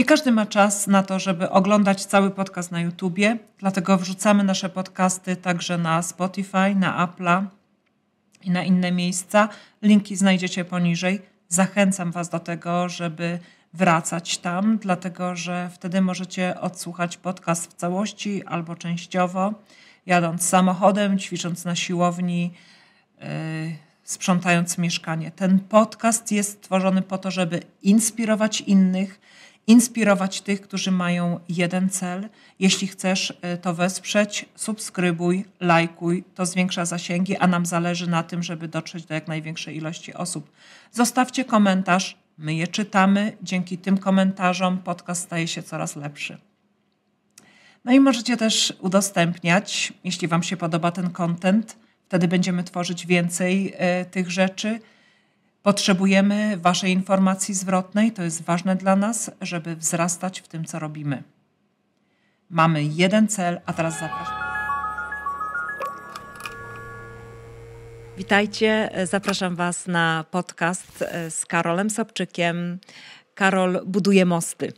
Nie każdy ma czas na to, żeby oglądać cały podcast na YouTubie, dlatego wrzucamy nasze podcasty także na Spotify, na Apple i na inne miejsca. Linki znajdziecie poniżej. Zachęcam Was do tego, żeby wracać tam, dlatego że wtedy możecie odsłuchać podcast w całości albo częściowo, jadąc samochodem, ćwicząc na siłowni, yy, sprzątając mieszkanie. Ten podcast jest stworzony po to, żeby inspirować innych inspirować tych, którzy mają jeden cel. Jeśli chcesz e, to wesprzeć, subskrybuj, lajkuj, to zwiększa zasięgi, a nam zależy na tym, żeby dotrzeć do jak największej ilości osób. Zostawcie komentarz, my je czytamy, dzięki tym komentarzom podcast staje się coraz lepszy. No i możecie też udostępniać, jeśli Wam się podoba ten content, wtedy będziemy tworzyć więcej y, tych rzeczy. Potrzebujemy Waszej informacji zwrotnej, to jest ważne dla nas, żeby wzrastać w tym, co robimy. Mamy jeden cel, a teraz zapraszam. Witajcie, zapraszam Was na podcast e, z Karolem Sobczykiem. Karol buduje mosty,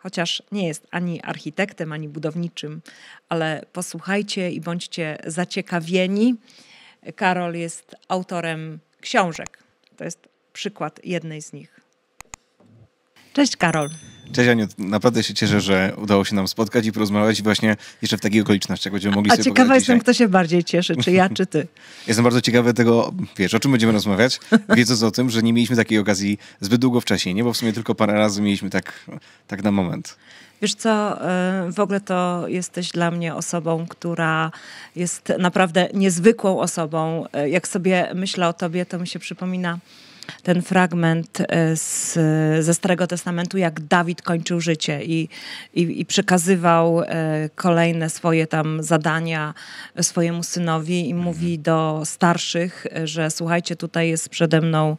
chociaż nie jest ani architektem, ani budowniczym, ale posłuchajcie i bądźcie zaciekawieni. Karol jest autorem książek to jest przykład jednej z nich. Cześć Karol. Cześć Aniu, naprawdę się cieszę, że udało się nam spotkać i porozmawiać właśnie jeszcze w takich okolicznościach, będziemy mogli A sobie ciekawa jestem, dzisiaj. kto się bardziej cieszy, czy ja, czy ty. jestem bardzo ciekawy tego, wiesz, o czym będziemy rozmawiać, wiedząc o tym, że nie mieliśmy takiej okazji zbyt długo wcześniej, nie? Bo w sumie tylko parę razy mieliśmy tak, tak na moment. Wiesz co, e, w ogóle to jesteś dla mnie osobą, która jest naprawdę niezwykłą osobą. E, jak sobie myślę o tobie, to mi się przypomina ten fragment e, z, ze Starego Testamentu, jak Dawid kończył życie i, i, i przekazywał e, kolejne swoje tam zadania swojemu synowi i mówi mhm. do starszych, e, że słuchajcie, tutaj jest przede mną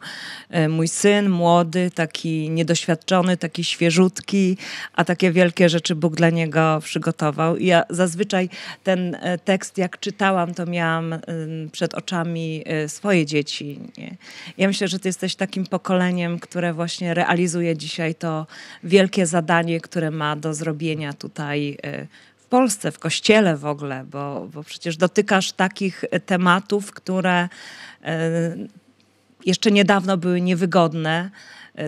mój syn, młody, taki niedoświadczony, taki świeżutki, a takie wielkie rzeczy Bóg dla niego przygotował. I ja zazwyczaj ten tekst, jak czytałam, to miałam przed oczami swoje dzieci. Nie? Ja myślę, że to jest jesteś takim pokoleniem, które właśnie realizuje dzisiaj to wielkie zadanie, które ma do zrobienia tutaj y, w Polsce, w kościele w ogóle, bo, bo przecież dotykasz takich y, tematów, które y, jeszcze niedawno były niewygodne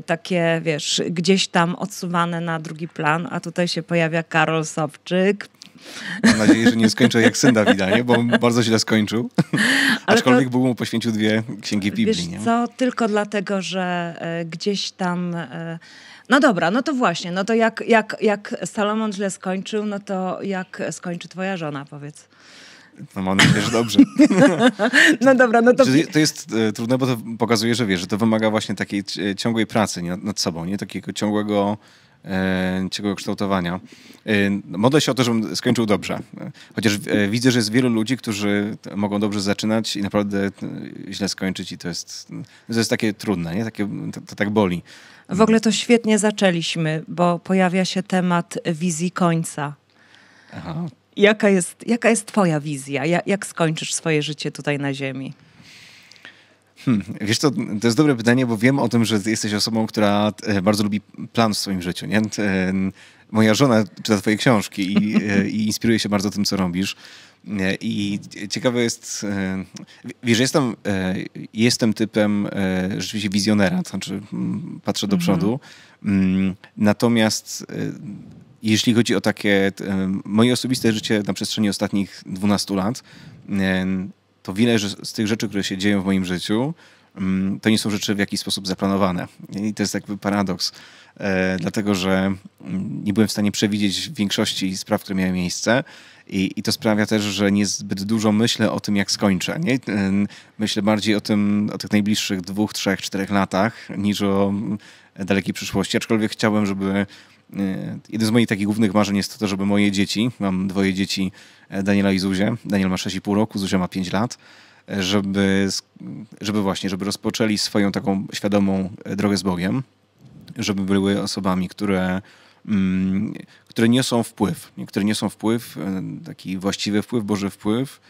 takie, wiesz, gdzieś tam odsuwane na drugi plan, a tutaj się pojawia Karol Sobczyk, Mam nadzieję, że nie skończę jak syn Dawida, nie? bo bardzo źle skończył. Ale Aczkolwiek to... Bóg mu poświęcił dwie księgi Biblii. Wiesz nie? co, tylko dlatego, że e, gdzieś tam... E, no dobra, no to właśnie, no to jak, jak, jak Salomon źle skończył, no to jak skończy twoja żona, powiedz. No mam nadzieję, że dobrze. No dobra, no to... To jest e, trudne, bo to pokazuje, że wiesz, że to wymaga właśnie takiej ciągłej pracy nad sobą, nie? Takiego ciągłego E, ciekłego kształtowania. E, modlę się o to, żebym skończył dobrze. Chociaż e, widzę, że jest wielu ludzi, którzy mogą dobrze zaczynać i naprawdę źle skończyć i to jest, to jest takie trudne, nie? Takie, to, to tak boli. W ogóle to świetnie zaczęliśmy, bo pojawia się temat wizji końca. Aha. Jaka jest, jaka jest twoja wizja? Jak skończysz swoje życie tutaj na ziemi? Hmm, wiesz to, to jest dobre pytanie, bo wiem o tym, że jesteś osobą, która e, bardzo lubi plan w swoim życiu, nie? E, moja żona czyta twoje książki i, e, i inspiruje się bardzo tym, co robisz. I ciekawe jest, wiesz, jestem, jestem typem rzeczywiście wizjonera, to znaczy patrzę do mhm. przodu. Mm, natomiast jeśli chodzi o takie moje osobiste życie na przestrzeni ostatnich 12 lat, to wiele z tych rzeczy, które się dzieją w moim życiu, mm, to nie są rzeczy w jakiś sposób zaplanowane. I to jest jakby paradoks, e, dlatego że mm, nie byłem w stanie przewidzieć większości spraw, które miały miejsce. I, I to sprawia też, że niezbyt dużo myślę o tym, jak skończę. Nie? Myślę bardziej o tym, o tych najbliższych dwóch, trzech, czterech latach, niż o mm, dalekiej przyszłości. Aczkolwiek chciałbym, żeby Y, Jeden z moich takich głównych marzeń jest to, żeby moje dzieci, mam dwoje dzieci, e, Daniela i Zuzię, Daniel ma 6,5 roku, Zuzia ma 5 lat, e, żeby, żeby właśnie, żeby rozpoczęli swoją taką świadomą e, drogę z Bogiem, żeby były osobami, które, mm, które niosą wpływ, które niosą wpływ, taki właściwy wpływ, Boży wpływ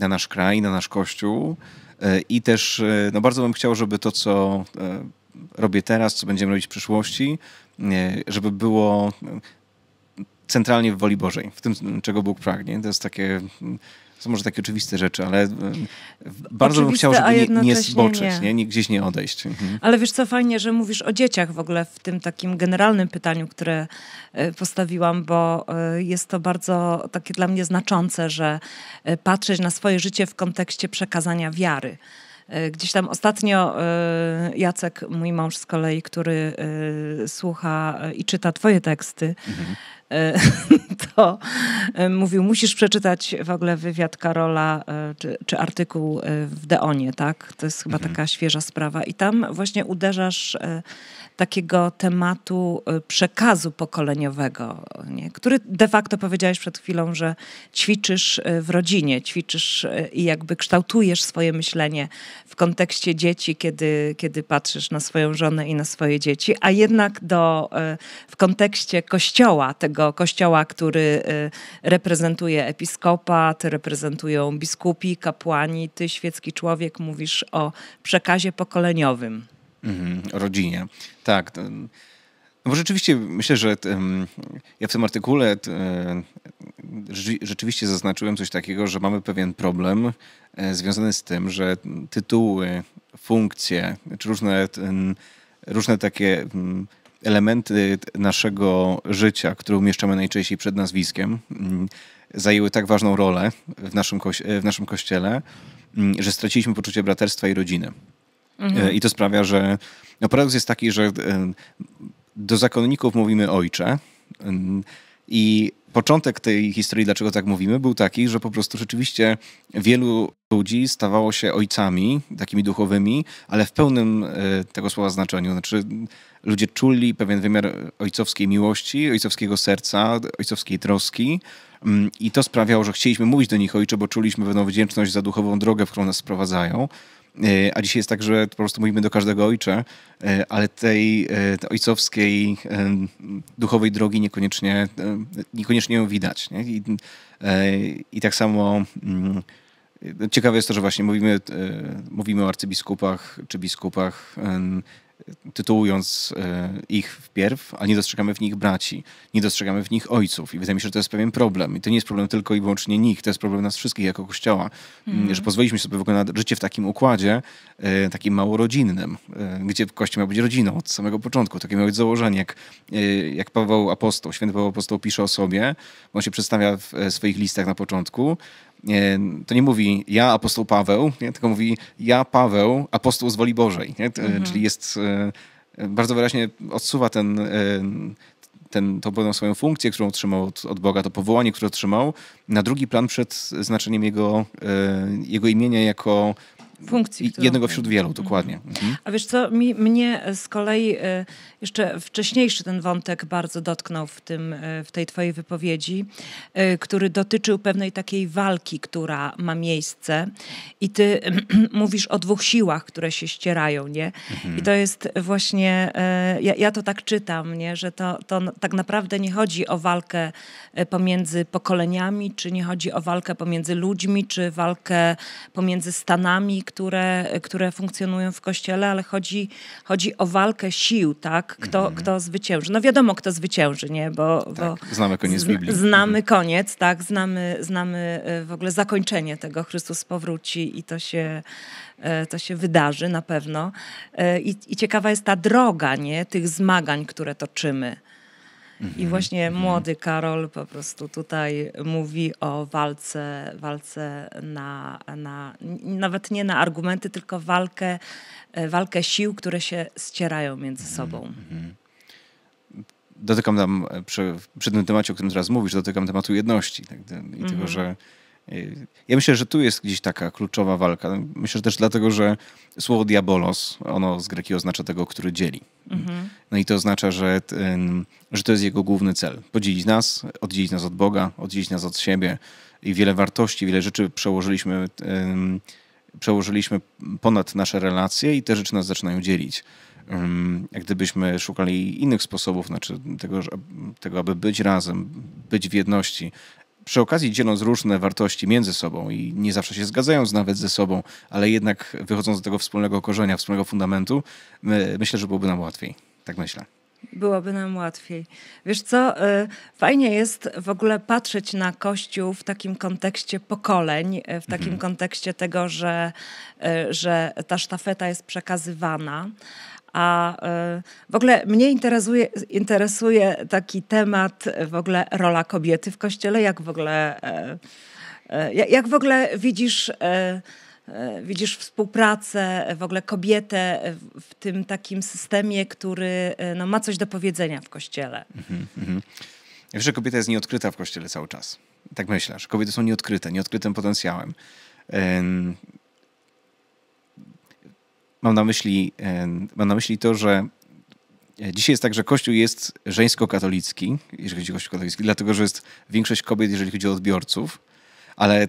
na nasz kraj, na nasz Kościół i też no, bardzo bym chciał, żeby to, co robię teraz, co będziemy robić w przyszłości, żeby było centralnie w woli Bożej, w tym, czego Bóg pragnie. To jest takie, są może takie oczywiste rzeczy, ale e, bardzo Oczywiste, bym chciał, żeby nie, nie zboczyć, nie. Nie, gdzieś nie odejść. Mhm. Ale wiesz co, fajnie, że mówisz o dzieciach w ogóle w tym takim generalnym pytaniu, które e, postawiłam, bo e, jest to bardzo takie dla mnie znaczące, że patrzeć na swoje życie w kontekście przekazania wiary. E, gdzieś tam ostatnio e, Jacek, mój mąż z kolei, który e, słucha i czyta twoje teksty, mhm. E, to e, mówił, musisz przeczytać w ogóle wywiad Karola e, czy, czy artykuł w Deonie, tak? To jest chyba mhm. taka świeża sprawa. I tam właśnie uderzasz takiego tematu przekazu pokoleniowego, nie? który de facto powiedziałeś przed chwilą, że ćwiczysz w rodzinie, ćwiczysz i jakby kształtujesz swoje myślenie w kontekście dzieci, kiedy, kiedy patrzysz na swoją żonę i na swoje dzieci, a jednak do, w kontekście kościoła tego tego kościoła, który y, reprezentuje episkopat, reprezentują biskupi, kapłani. Ty, świecki człowiek, mówisz o przekazie pokoleniowym. Mhm, rodzinie. Tak. No bo rzeczywiście myślę, że ja w tym artykule e, rzeczywiście zaznaczyłem coś takiego, że mamy pewien problem e, związany z tym, że tytuły, funkcje czy różne, różne takie elementy naszego życia, które umieszczamy najczęściej przed nazwiskiem, mm, zajęły tak ważną rolę w naszym, koś- e, w naszym kościele, mm, że straciliśmy poczucie braterstwa i rodziny. Mhm. E, I to sprawia, że no, paradoks jest taki, że e, do zakonników mówimy ojcze. Mm, I początek tej historii, dlaczego tak mówimy, był taki, że po prostu rzeczywiście wielu ludzi stawało się ojcami, takimi duchowymi, ale w pełnym tego słowa znaczeniu. Znaczy, ludzie czuli pewien wymiar ojcowskiej miłości, ojcowskiego serca, ojcowskiej troski. Mm, I to sprawiało, że chcieliśmy mówić do nich ojcze, bo czuliśmy pewną wdzięczność za duchową drogę, w którą nas sprowadzają. E, a dzisiaj jest tak, że po prostu mówimy do każdego ojcze, e, ale tej, e, tej ojcowskiej, duchowej drogi niekoniecznie, niekoniecznie ją widać. Nie? I, I tak samo mm, ciekawe jest to, że właśnie mówimy, mówimy o arcybiskupach czy biskupach tytułując e, ich wpierw, a nie dostrzegamy w nich braci, nie dostrzegamy w nich ojców. I wydaje mi się, że to jest pewien problem. I to nie jest problem tylko i wyłącznie nich, to jest problem nas wszystkich jako Kościoła, mm. że pozwoliliśmy sobie wykonać życie w takim układzie, e, takim mało rodzinnym, e, gdzie Kościół miał być rodziną od samego początku. Takie miało być założenie, jak, jak Paweł Apostoł, święty Paweł Apostoł pisze o sobie, on się przedstawia w swoich listach na początku, E, to nie mówi ja apostoł Paweł, nie? tylko mówi ja Paweł, apostoł z woli Bożej. E, mhm. Czyli jest e, bardzo wyraźnie odsuwa ten, ten, tą pewną swoją funkcję, którą otrzymał od, od, Boga, to powołanie, które otrzymał, na drugi plan przed znaczeniem jego, jego imienia jako funkcji. Którą... Jednego wśród wielu, mhm. dokładnie. Mhm. A wiesz co, mi, mnie z kolei e, jeszcze wcześniejszy ten wątek bardzo dotknął w, tym, e, w tej twojej wypowiedzi, e, który dotyczył pewnej takiej walki, która ma miejsce i ty mówisz o dwóch siłach, które się ścierają, nie? Mhm. I to jest właśnie, ja, ja, to tak czytam, nie? Że to, to tak naprawdę nie chodzi o walkę pomiędzy pokoleniami, czy nie chodzi o walkę pomiędzy ludźmi, czy walkę pomiędzy stanami, które, które funkcjonują w kościele, ale chodzi, chodzi o walkę sił, tak? Kto, mhm. kto zwycięży. No wiadomo, kto zwycięży, nie? Bo, tak. bo znamy koniec Biblii. Znamy mhm. koniec, tak? Znamy, znamy e, w ogóle zakończenie tego. Chrystus powróci i to się, e, to się wydarzy na pewno. E, I, i ciekawa jest ta droga, nie? Tych zmagań, które toczymy i mhm. właśnie mhm. młody Karol po prostu tutaj mówi o walce, walce na, na nawet nie na argumenty, tylko walkę, e, walkę sił, które się ścierają między mhm, sobą dotykam tam e, przy, przy, tym temacie, o którym teraz mówisz, dotykam tematu jedności. Tak? I mm -hmm. tego, że ja myślę, że tu jest gdzieś taka kluczowa walka. Myślę też dlatego, że słowo diabolos, ono z greki oznacza tego, który dzieli. Mhm. No i to oznacza, że, ten, że to jest jego główny cel. Podzielić nas, oddzielić nas od Boga, oddzielić nas od siebie. I wiele wartości, wiele rzeczy przełożyliśmy, przełożyliśmy ponad nasze relacje i te rzeczy nas zaczynają dzielić. Jak Gdybyśmy szukali innych sposobów, znaczy tego, tego, aby być razem, być w jedności, przy okazji dzieląc różne wartości między sobą i nie zawsze się zgadzając nawet ze sobą, ale jednak wychodząc z tego wspólnego korzenia, wspólnego fundamentu, my, myślę, że byłoby nam łatwiej. Tak myślę byłoby nam łatwiej. Wiesz co, y, fajnie jest w ogóle patrzeć na Kościół w takim kontekście pokoleń, y, w takim mhm. kontekście tego, że, y, że ta sztafeta jest przekazywana. A e, w ogóle mnie interesuje, interesuje taki temat, w ogóle rola kobiety w kościele, jak w ogóle, e, e, jak w ogóle widzisz widzisz współpracę, w ogóle kobietę w tym takim systemie, który no, ma coś do powiedzenia w kościele. Mhm, mhm. że kobieta jest nieodkryta w kościele cały czas. Tak myślisz? kobiety są nieodkryte, nieodkrytym potencjałem mam na myśli, e, mam na myśli to, że e, Dzisiaj jest tak, że Kościół jest żeńsko-katolicki, jeżeli chodzi o Kościół katolicki, dlatego że jest większość kobiet, jeżeli chodzi o odbiorców, ale e,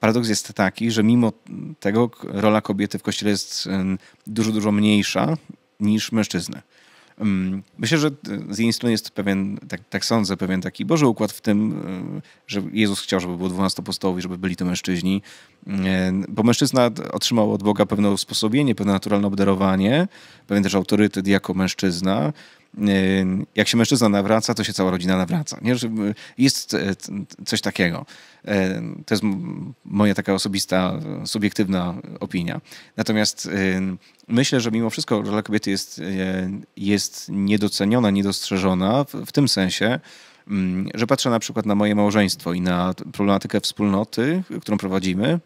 paradoks jest taki, że mimo tego rola kobiety w Kościele jest dużo, dużo mniejsza niż mężczyzny. Mm, myślę, że y, z jednej strony jest pewien, tak, tak sądzę, pewien taki Boży układ w tym, y, że Jezus chciał, żeby było 12 apostołów żeby byli to mężczyźni, mm, bo mężczyzna otrzymał od Boga pewne usposobienie, pewne naturalne obdarowanie, pewien też autorytet jako mężczyzna, Y, jak się mężczyzna nawraca, to się cała rodzina nawraca. Nie? Y, jest e, coś takiego. E, to jest moja taka osobista, subiektywna opinia. Natomiast y, myślę, że mimo wszystko rola kobiety jest, e, jest niedoceniona, niedostrzeżona w, w tym sensie, mm, że patrzę na przykład na moje małżeństwo i na problematykę wspólnoty, którą prowadzimy,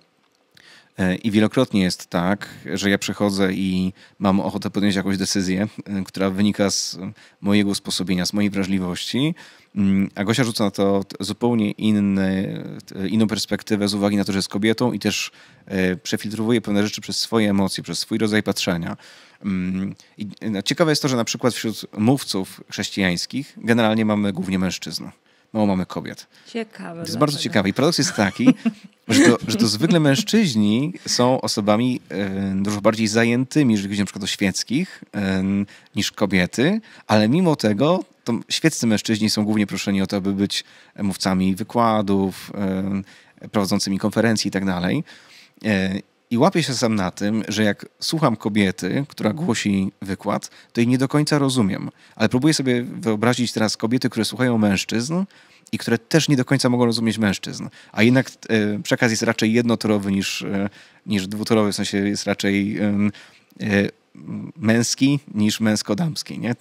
E, I wielokrotnie jest tak, że ja przychodzę i mam ochotę podjąć jakąś decyzję, e, która wynika z mojego usposobienia, z mojej wrażliwości, mm, a Gosia rzuca na to zupełnie inny, inną perspektywę z uwagi na to, że jest kobietą i też e, przefiltrowuje pewne rzeczy przez swoje emocje, przez swój rodzaj patrzenia. Mm, I no, ciekawe jest to, że na przykład wśród mówców chrześcijańskich generalnie mamy głównie mężczyzn mało mamy kobiet. Ciekawe. To jest bardzo ciekawy. ciekawe. I paradoks jest taki, że to, że to zwykle mężczyźni są osobami dużo bardziej zajętymi, jeżeli chodzi na przykład o świeckich, niż kobiety, ale mimo tego to świeccy mężczyźni są głównie proszeni o to, aby być mówcami wykładów, prowadzącymi konferencji i tak dalej. E, I łapię się sam na tym, że jak słucham kobiety, która głosi wykład, to jej nie do końca rozumiem. Ale próbuję sobie wyobrazić teraz kobiety, które słuchają mężczyzn i które też nie do końca mogą rozumieć mężczyzn. A jednak e, przekaz jest raczej jednotorowy niż, e, niż dwutorowy, w sensie jest raczej e, męski niż męsko-damski. Nie?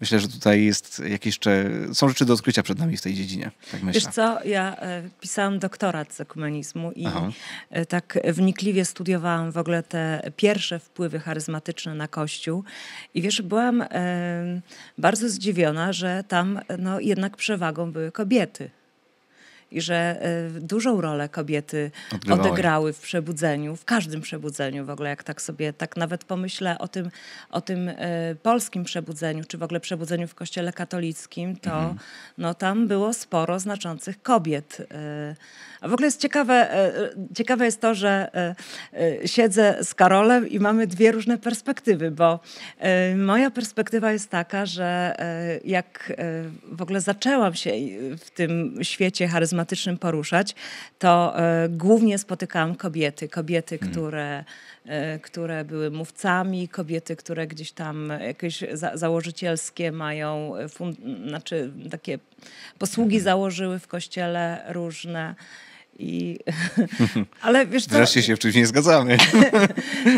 myślę, że tutaj jest jakieś jeszcze, są rzeczy do odkrycia przed nami w tej dziedzinie. Tak myślę. Wiesz co, ja e, pisałam doktorat z ekumenizmu i Aha. E, tak wnikliwie studiowałam w ogóle te pierwsze wpływy charyzmatyczne na Kościół i wiesz, byłam e, bardzo zdziwiona, że tam no, jednak przewagą były kobiety i że y, dużą rolę kobiety Odgrywały. odegrały w przebudzeniu, w każdym przebudzeniu w ogóle, jak tak sobie, tak nawet pomyślę o tym, o tym y, polskim przebudzeniu, czy w ogóle przebudzeniu w kościele katolickim, to mhm. no, tam było sporo znaczących kobiet. Y. A w ogóle jest ciekawe, ciekawe jest to, że siedzę z Karolem i mamy dwie różne perspektywy, bo moja perspektywa jest taka, że jak w ogóle zaczęłam się w tym świecie charyzmatycznym, charyzmatycznym poruszać, to e, głównie spotykałam kobiety. Kobiety, mhm. które, e, które były mówcami, kobiety, które gdzieś tam jakieś za założycielskie mają, znaczy takie posługi mhm. założyły w kościele różne. I... Ale wiesz co... Wreszcie się w czymś nie zgadzamy.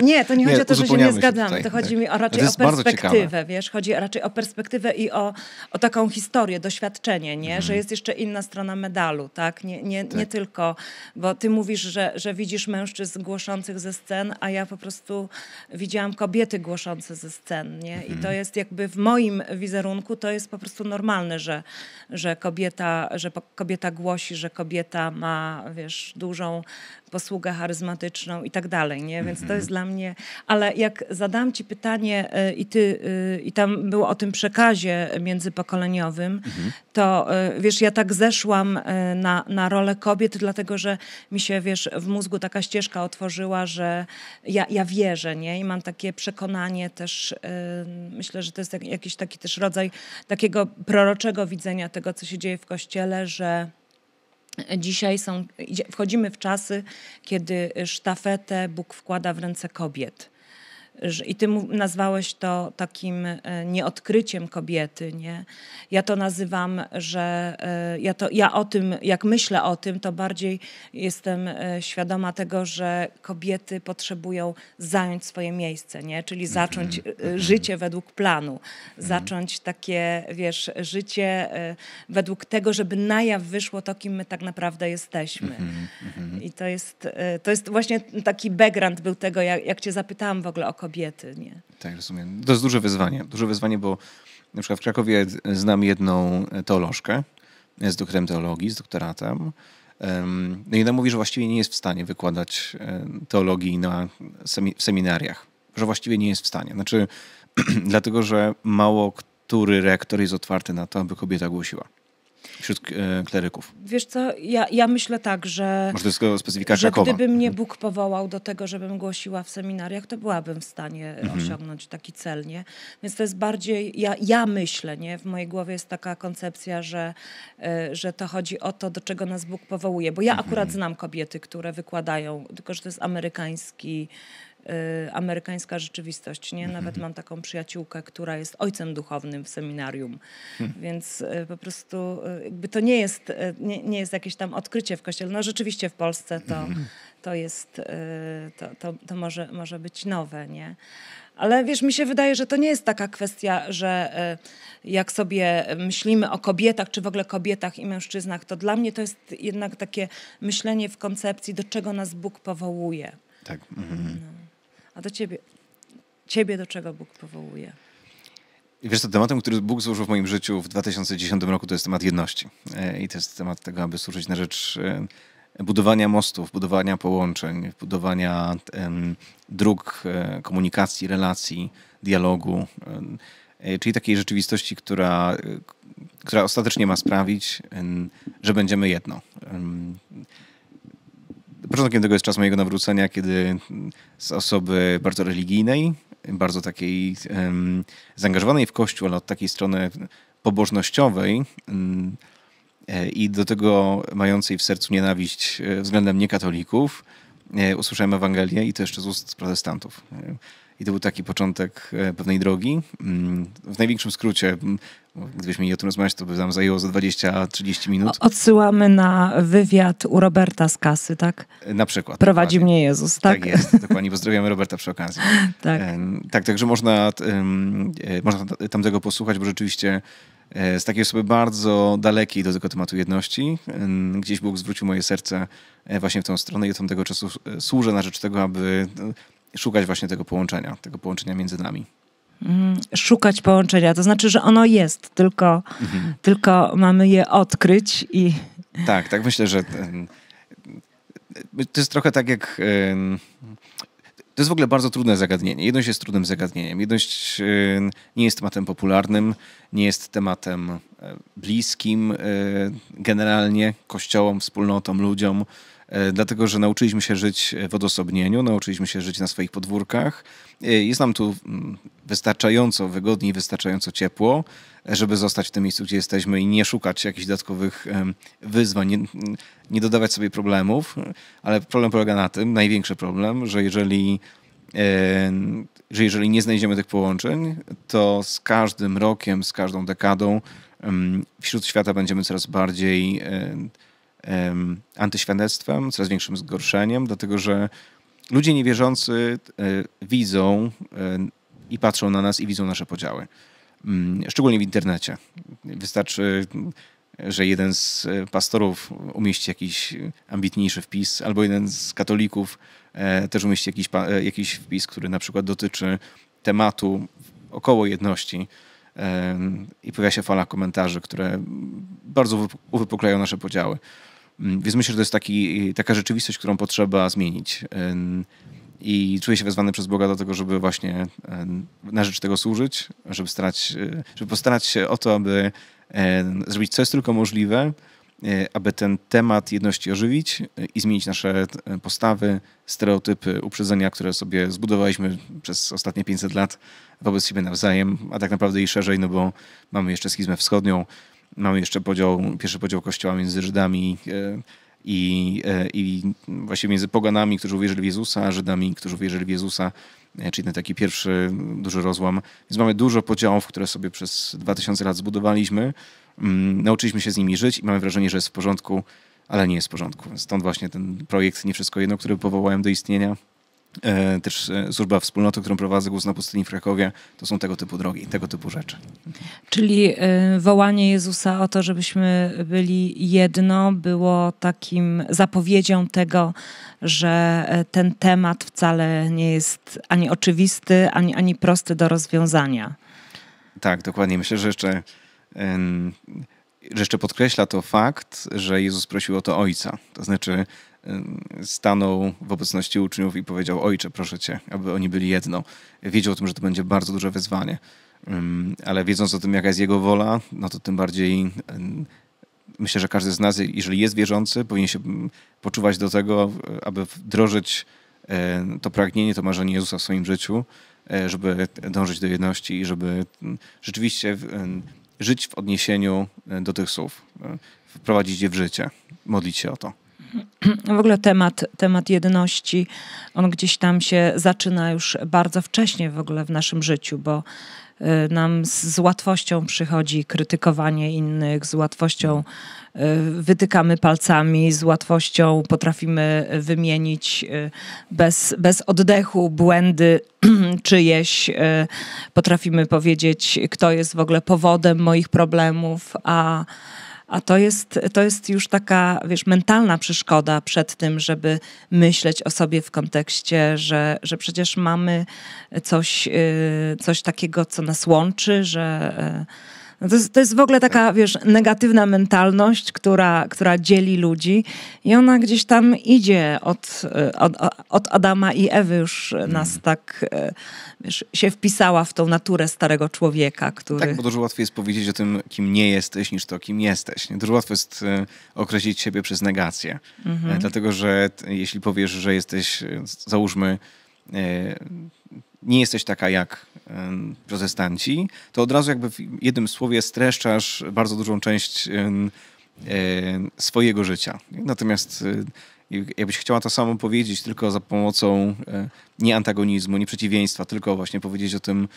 nie, to nie chodzi nie, o to, że się nie zgadzamy. Się to chodzi tak. mi o raczej o perspektywę, wiesz? Chodzi raczej o perspektywę i o, o taką historię, doświadczenie, nie? Mhm. Że jest jeszcze inna strona medalu, tak? Nie, nie, tak. nie tylko, bo ty mówisz, że, że widzisz mężczyzn głoszących ze scen, a ja po prostu widziałam kobiety głoszące ze scen, nie? Mhm. I to mhm. jest jakby w moim wizerunku to jest po prostu normalne, że, że, kobieta, że kobieta głosi, że kobieta ma wiesz, dużą posługę charyzmatyczną i tak dalej, nie? Więc to mhm. jest dla mnie... Ale jak zadam ci pytanie y, i ty, y, i tam było o tym przekazie międzypokoleniowym, mhm. to y, wiesz, ja tak zeszłam na, na rolę kobiet, dlatego że mi się, wiesz, w mózgu taka ścieżka otworzyła, że ja, ja wierzę, nie? I mam takie przekonanie też, myślę, że to jest jakiś taki też rodzaj takiego proroczego widzenia tego, co się dzieje w kościele, że Dzisiaj są, wchodzimy w czasy, kiedy sztafetę Bóg wkłada w ręce kobiet i ty nazwałeś to takim e, nieodkryciem kobiety, nie? Ja to nazywam, że e, ja, to, ja o tym, jak myślę o tym, to bardziej jestem e, świadoma tego, że kobiety potrzebują zająć swoje miejsce, nie? Czyli mhm, zacząć mhm. życie według planu, mhm. zacząć takie, wiesz, życie według tego, żeby na jaw wyszło to, kim my tak naprawdę jesteśmy. I to jest, to jest właśnie taki background był tego, jak, jak cię zapytałam w ogóle o kobiety kobiety. Nie? Tak, rozumiem. To jest duże wyzwanie. Duże wyzwanie, bo na przykład w Krakowie znam jedną teolożkę z doktorem teologii, z doktoratem. No i ona mówi, że właściwie nie jest w stanie wykładać teologii na w seminariach. Że właściwie nie jest w stanie. Znaczy, dlatego, że mało który rektor jest otwarty na to, aby kobieta głosiła. Wśród e, kleryków. Wiesz co, ja, ja myślę tak, że... Może to jest specyfika że gdyby mnie mhm. Bóg powołał do tego, żebym głosiła w seminariach, to byłabym w stanie mhm. osiągnąć taki cel, nie? Więc to jest bardziej... Ja, ja myślę, nie? W mojej głowie jest taka koncepcja, że, e, że to chodzi o to, do czego nas Bóg powołuje. Bo ja mhm. akurat znam kobiety, które wykładają, tylko że to jest amerykański Y, amerykańska rzeczywistość. Nie? Mhm. Nawet mam taką przyjaciółkę, która jest ojcem duchownym w seminarium, hmm. więc y, po prostu y, jakby to nie jest, nie, nie jest jakieś tam odkrycie w kościele. No rzeczywiście w Polsce to, mhm. to jest, to, to, to może, może być nowe, nie? Ale wiesz, mi się wydaje, że to nie jest taka kwestia, że jak sobie myślimy o kobietach, czy w ogóle kobietach i mężczyznach, to dla mnie to jest jednak takie myślenie w koncepcji, do czego nas Bóg powołuje. Tak. Mhm. No. A do ciebie, ciebie do czego Bóg powołuje? wiesz, to tematem, który Bóg złożył w moim życiu w 2010 roku, to jest temat jedności. E, I to jest temat tego, aby służyć na rzecz e, budowania mostów, budowania połączeń, budowania dróg e, komunikacji, relacji, dialogu, czyli takiej rzeczywistości, która, która ostatecznie ma sprawić, że będziemy jedno. Początkiem tego jest czas mojego nawrócenia, kiedy z osoby bardzo religijnej, bardzo takiej um, zaangażowanej w kościół, ale od takiej strony pobożnościowej um, i do tego mającej w sercu nienawiść e, względem niekatolików, e, usłyszałem Ewangelię i to jeszcze z ust protestantów. I to był taki początek e, pewnej drogi. Mm, w największym skrócie, gdybyśmy mieli o tym rozmawiać, to by nam zajęło za 20-30 minut. Odsyłamy na wywiad u Roberta z kasy, tak? E, na przykład. Prowadzi dokładnie. mnie Jezus, tak? Tak jest, dokładnie. Pozdrawiamy Roberta przy okazji. tak. tak, także można, e, można tamtego posłuchać, bo rzeczywiście z takiej osoby bardzo dalekiej do tego tematu jedności. Gdzieś Bóg zwrócił moje serce właśnie w tą stronę i od tamtego czasu służę na rzecz tego, aby szukać właśnie tego połączenia, tego połączenia między nami mm, szukać połączenia. To znaczy, że ono jest, tylko, mhm. tylko mamy je odkryć i. Tak, tak myślę, że. To jest trochę tak jak. To jest w ogóle bardzo trudne zagadnienie. Jedność jest trudnym zagadnieniem. Jedność nie jest tematem popularnym, nie jest tematem e, bliskim e, generalnie kościołom, wspólnotom, ludziom. E, dlatego że nauczyliśmy się żyć w odosobnieniu, nauczyliśmy się żyć na swoich podwórkach. E, jest nam tu mm, wystarczająco wygodnie i wystarczająco ciepło, żeby zostać w tym miejscu, gdzie jesteśmy i nie szukać jakichś dodatkowych wyzwań, nie, nie dodawać sobie problemów, ale problem polega na tym, największy problem, że jeżeli e, że jeżeli nie znajdziemy tych połączeń, to z każdym rokiem, z każdą dekadą wśród świata będziemy coraz bardziej antyświadectwem, coraz większym zgorszeniem, dlatego że ludzie niewierzący e, widzą e, i patrzą na nas i widzą nasze podziały. Mm, szczególnie w internecie. Wystarczy, że jeden z pastorów umieści jakiś ambitniejszy wpis, albo jeden z katolików e, też umieści jakiś, jakiś wpis, który na przykład dotyczy tematu około jedności i pojawia się fala komentarzy, które bardzo uwypuklają nasze podziały. Mm, więc myślę, że to jest taki, y, taka rzeczywistość, którą potrzeba zmienić. I czuję się wezwany przez Boga do tego, żeby właśnie na rzecz tego służyć, żeby, starać, y, żeby postarać się o to, aby zrobić co jest tylko możliwe, y, aby ten temat jedności ożywić i zmienić nasze postawy, stereotypy, uprzedzenia, które sobie zbudowaliśmy przez ostatnie 500 lat wobec siebie nawzajem, a tak naprawdę i szerzej, no bo mamy jeszcze schizmę wschodnią, Mamy jeszcze podział, pierwszy podział kościoła między Żydami e, i, e, i właśnie między poganami, którzy uwierzyli w Jezusa, a Żydami, którzy uwierzyli w Jezusa, e, czyli ten taki pierwszy duży rozłam. Więc mamy dużo podziałów, które sobie przez 2000 lat zbudowaliśmy. Mm, nauczyliśmy się z nimi żyć i mamy wrażenie, że jest w porządku, ale nie jest w porządku. Stąd właśnie ten projekt Nie Wszystko Jedno, który powołałem do istnienia. E, też e, służba wspólnoty, którą prowadzę, Głos na pustyni w Krakowie, to są tego typu drogi, tego typu rzeczy. Czyli e, wołanie Jezusa o to, żebyśmy byli jedno, było takim zapowiedzią tego, że ten temat wcale nie jest ani oczywisty, ani, ani prosty do rozwiązania. Tak, dokładnie. Myślę, że jeszcze, że jeszcze podkreśla to fakt, że Jezus prosił o to Ojca. To znaczy Y, stanął w obecności uczniów i powiedział: Ojcze, proszę cię, aby oni byli jedno. Wiedział o tym, że to będzie bardzo duże wyzwanie, ale wiedząc o tym, jaka jest jego wola, no to tym bardziej myślę, że każdy z nas, jeżeli jest wierzący, powinien się poczuwać do tego, y, aby wdrożyć y, to pragnienie, to marzenie Jezusa w swoim życiu, żeby dążyć do jedności i żeby rzeczywiście żyć w odniesieniu do tych słów, wprowadzić je w życie, modlić się o to. W ogóle temat, temat jedności, on gdzieś tam się zaczyna już bardzo wcześnie w ogóle w naszym życiu, bo y, nam z łatwością przychodzi krytykowanie innych, z łatwością y, wytykamy palcami, z łatwością potrafimy wymienić y, bez, bez oddechu błędy czyjeś, potrafimy powiedzieć, kto jest w ogóle powodem moich problemów, a a to jest, to jest już taka, wiesz, mentalna przeszkoda przed tym, żeby myśleć o sobie w kontekście, że, że przecież mamy coś, y, coś takiego, co nas łączy, że e, no to, jest, to jest w ogóle taka, wiesz, negatywna mentalność, która, która dzieli ludzi i ona gdzieś tam idzie od, e, od, od Adama i Ewy już hmm. nas mm. tak, e, wiesz, się wpisała w tą naturę starego człowieka, który... Tak, bo dużo łatwiej jest powiedzieć o tym, kim nie jesteś, niż to, kim jesteś. Dużo łatwo jest e, określić siebie przez negację, hmm. dlatego, że jeśli powiesz, że jesteś, załóżmy, nie jesteś taka jak protestanci, to od razu jakby w jednym słowie streszczasz bardzo dużą część swojego życia. Natomiast y, jakbyś chciała to samo powiedzieć, tylko za pomocą e, nie antagonizmu, nie przeciwieństwa, tylko właśnie powiedzieć o tym,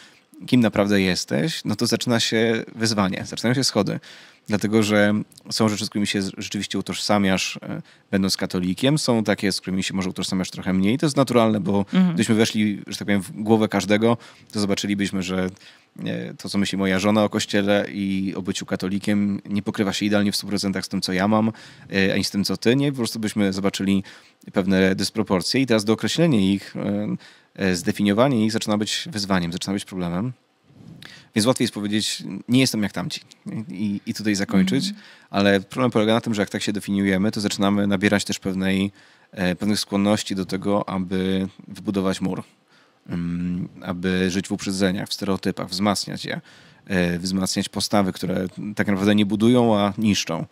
kim naprawdę jesteś, no to zaczyna się wyzwanie, zaczynają się schody dlatego że są rzeczy, z którymi się rzeczywiście utożsamiasz, e, będąc katolikiem, są takie, z którymi się może utożsamiasz trochę mniej. To jest naturalne, bo mhm. gdybyśmy weszli, że tak powiem, w głowę każdego, to zobaczylibyśmy, że e, to, co myśli moja żona o kościele i o byciu katolikiem, nie pokrywa się idealnie w 100% z tym, co ja mam, e, ani z tym, co ty. Nie, po prostu byśmy zobaczyli pewne dysproporcje i teraz dookreślenie ich, zdefiniowanie ich zaczyna być wyzwaniem, zaczyna być problemem. Więc łatwiej jest powiedzieć, nie jestem jak tamci i, i tutaj zakończyć, mhm. ale problem polega na tym, że jak tak się definiujemy, to zaczynamy nabierać też pewnej, e, pewnych skłonności do tego, aby wybudować mur, mm, aby żyć w uprzedzeniach, w stereotypach, wzmacniać je, e, wzmacniać postawy, które tak naprawdę nie budują, a niszczą.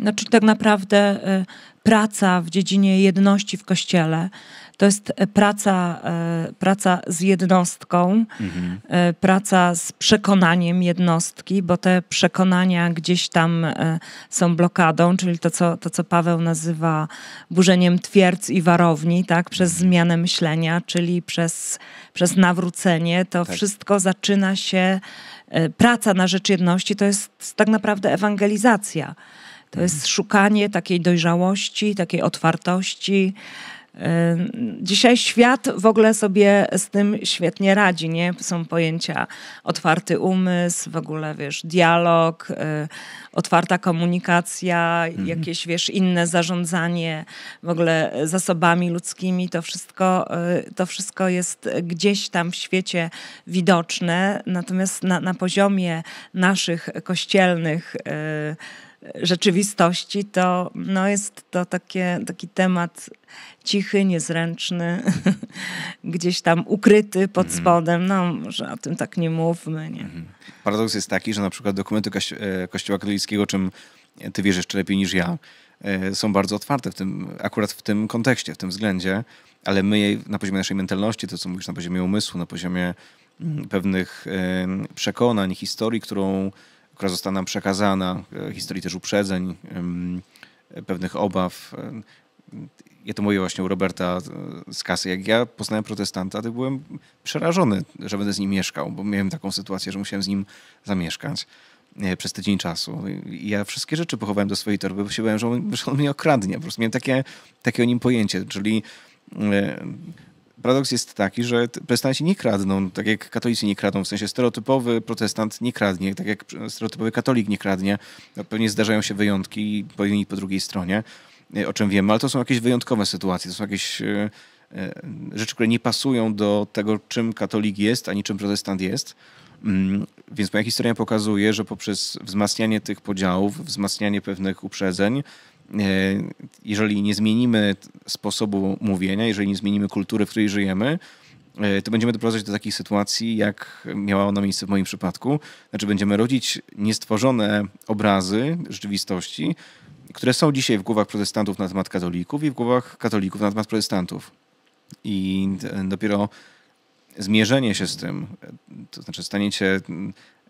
Znaczy tak naprawdę e, praca w dziedzinie jedności w kościele to jest e, praca, e, praca z jednostką, mhm. praca z przekonaniem jednostki, bo te przekonania gdzieś tam są blokadą, czyli to, co, to, co Paweł nazywa burzeniem twierdz i warowni, tak? przez mhm. zmianę myślenia, czyli przez, przez nawrócenie. To tak. wszystko zaczyna się, praca na rzecz jedności to jest tak naprawdę ewangelizacja. To jest szukanie takiej dojrzałości, takiej otwartości. Y, dzisiaj świat w ogóle sobie z tym świetnie radzi, nie? Są pojęcia otwarty umysł, w ogóle wiesz, dialog, y, otwarta komunikacja, mhm. jakieś wiesz, inne zarządzanie w ogóle zasobami ludzkimi, to wszystko, y, to wszystko jest gdzieś tam w świecie widoczne, natomiast na, na poziomie naszych kościelnych rzeczywistości, to no jest to takie, taki temat cichy, niezręczny, gdzieś tam ukryty pod mhm. spodem. No, może o tym tak nie mówmy. Nie? Mhm. Paradoks jest taki, że na przykład dokumenty e, Kościoła katolickiego, czym ty wiesz jeszcze lepiej niż ja, e, są bardzo otwarte w tym, akurat w tym kontekście, w tym względzie, ale my na poziomie naszej mentalności, to co mówisz, na poziomie umysłu, na poziomie mm, pewnych przekonań, historii, którą która została nam przekazana, e, historii też uprzedzeń, e, pewnych obaw. E, ja to mówię właśnie u Roberta z kasy. Jak ja poznałem protestanta, to byłem przerażony, że będę z nim mieszkał, bo miałem taką sytuację, że musiałem z nim zamieszkać przez tydzień czasu. I Ja wszystkie rzeczy pochowałem do swojej torby, bo się bałem, że on, że on mnie okradnie. Po prostu miałem takie, takie o nim pojęcie, czyli paradoks jest taki, że protestanci nie kradną, tak jak katolicy nie kradną, w sensie stereotypowy protestant nie kradnie, tak jak stereotypowy katolik nie kradnie. No, pewnie zdarzają się wyjątki po jednej i po drugiej stronie, e, o czym wiemy, ale to są jakieś wyjątkowe sytuacje, to są jakieś e, e, rzeczy, które nie pasują do tego, czym katolik jest, ani czym protestant jest. Mm, więc moja historia pokazuje, że poprzez wzmacnianie tych podziałów, wzmacnianie pewnych uprzedzeń, E, jeżeli nie zmienimy sposobu mówienia, jeżeli nie zmienimy kultury, w której żyjemy, e, to będziemy doprowadzać do takiej sytuacji, jak miała ona miejsce w moim przypadku. Znaczy, będziemy rodzić niestworzone obrazy rzeczywistości, które są dzisiaj w głowach protestantów na temat katolików i w głowach katolików na temat protestantów. I dopiero zmierzenie się z tym, to znaczy staniecie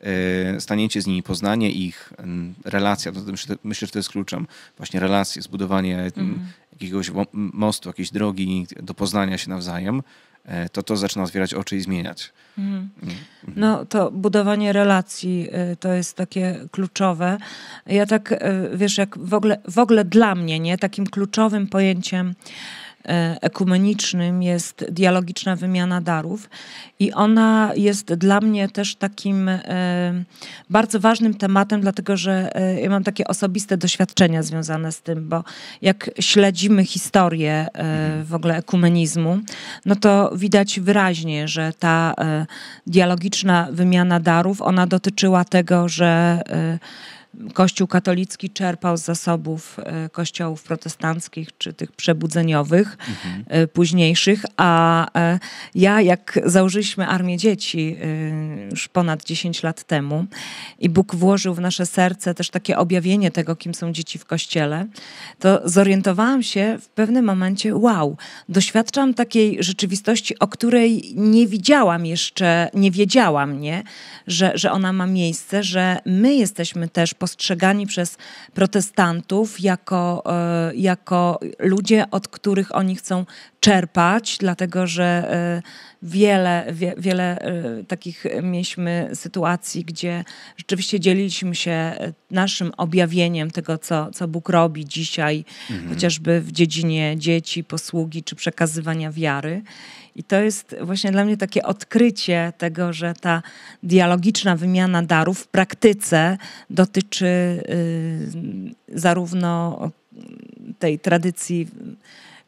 E, staniecie z nimi, poznanie ich, relacja, myślę, że to jest kluczem, właśnie relacje, zbudowanie mhm. jakiegoś mostu, jakiejś drogi do poznania się nawzajem, e, to to zaczyna otwierać oczy i zmieniać. Mhm. Mm. No to budowanie relacji e, to jest takie kluczowe. Ja tak, wiesz, jak w ogóle, w ogóle dla mnie, nie, takim kluczowym pojęciem E, ekumenicznym jest dialogiczna wymiana darów i ona jest dla mnie też takim e, bardzo ważnym tematem, dlatego że e, ja mam takie osobiste doświadczenia związane z tym, bo jak śledzimy historię w ogóle ekumenizmu, no to widać wyraźnie, że ta dialogiczna wymiana darów, ona dotyczyła tego, że Kościół katolicki czerpał z zasobów e, kościołów protestanckich czy tych przebudzeniowych, mhm. E, późniejszych, a e, ja, jak założyliśmy Armię Dzieci już ponad 10 lat temu i Bóg włożył w nasze serce też takie objawienie tego, kim są dzieci w kościele, to zorientowałam się w pewnym momencie, wow, doświadczam takiej rzeczywistości, o której nie widziałam jeszcze, nie wiedziałam, nie? Że, że ona ma miejsce, że my jesteśmy też po postrzegani przez protestantów jako, e, jako ludzie, od których oni chcą czerpać, dlatego że e, wiele, wie, wiele e, takich mieliśmy sytuacji, gdzie rzeczywiście dzieliliśmy się naszym objawieniem tego, co, co Bóg robi dzisiaj, mhm. chociażby w dziedzinie dzieci, posługi czy przekazywania wiary. I to jest właśnie dla mnie takie odkrycie tego, że ta dialogiczna wymiana darów w praktyce dotyczy y, zarówno tej tradycji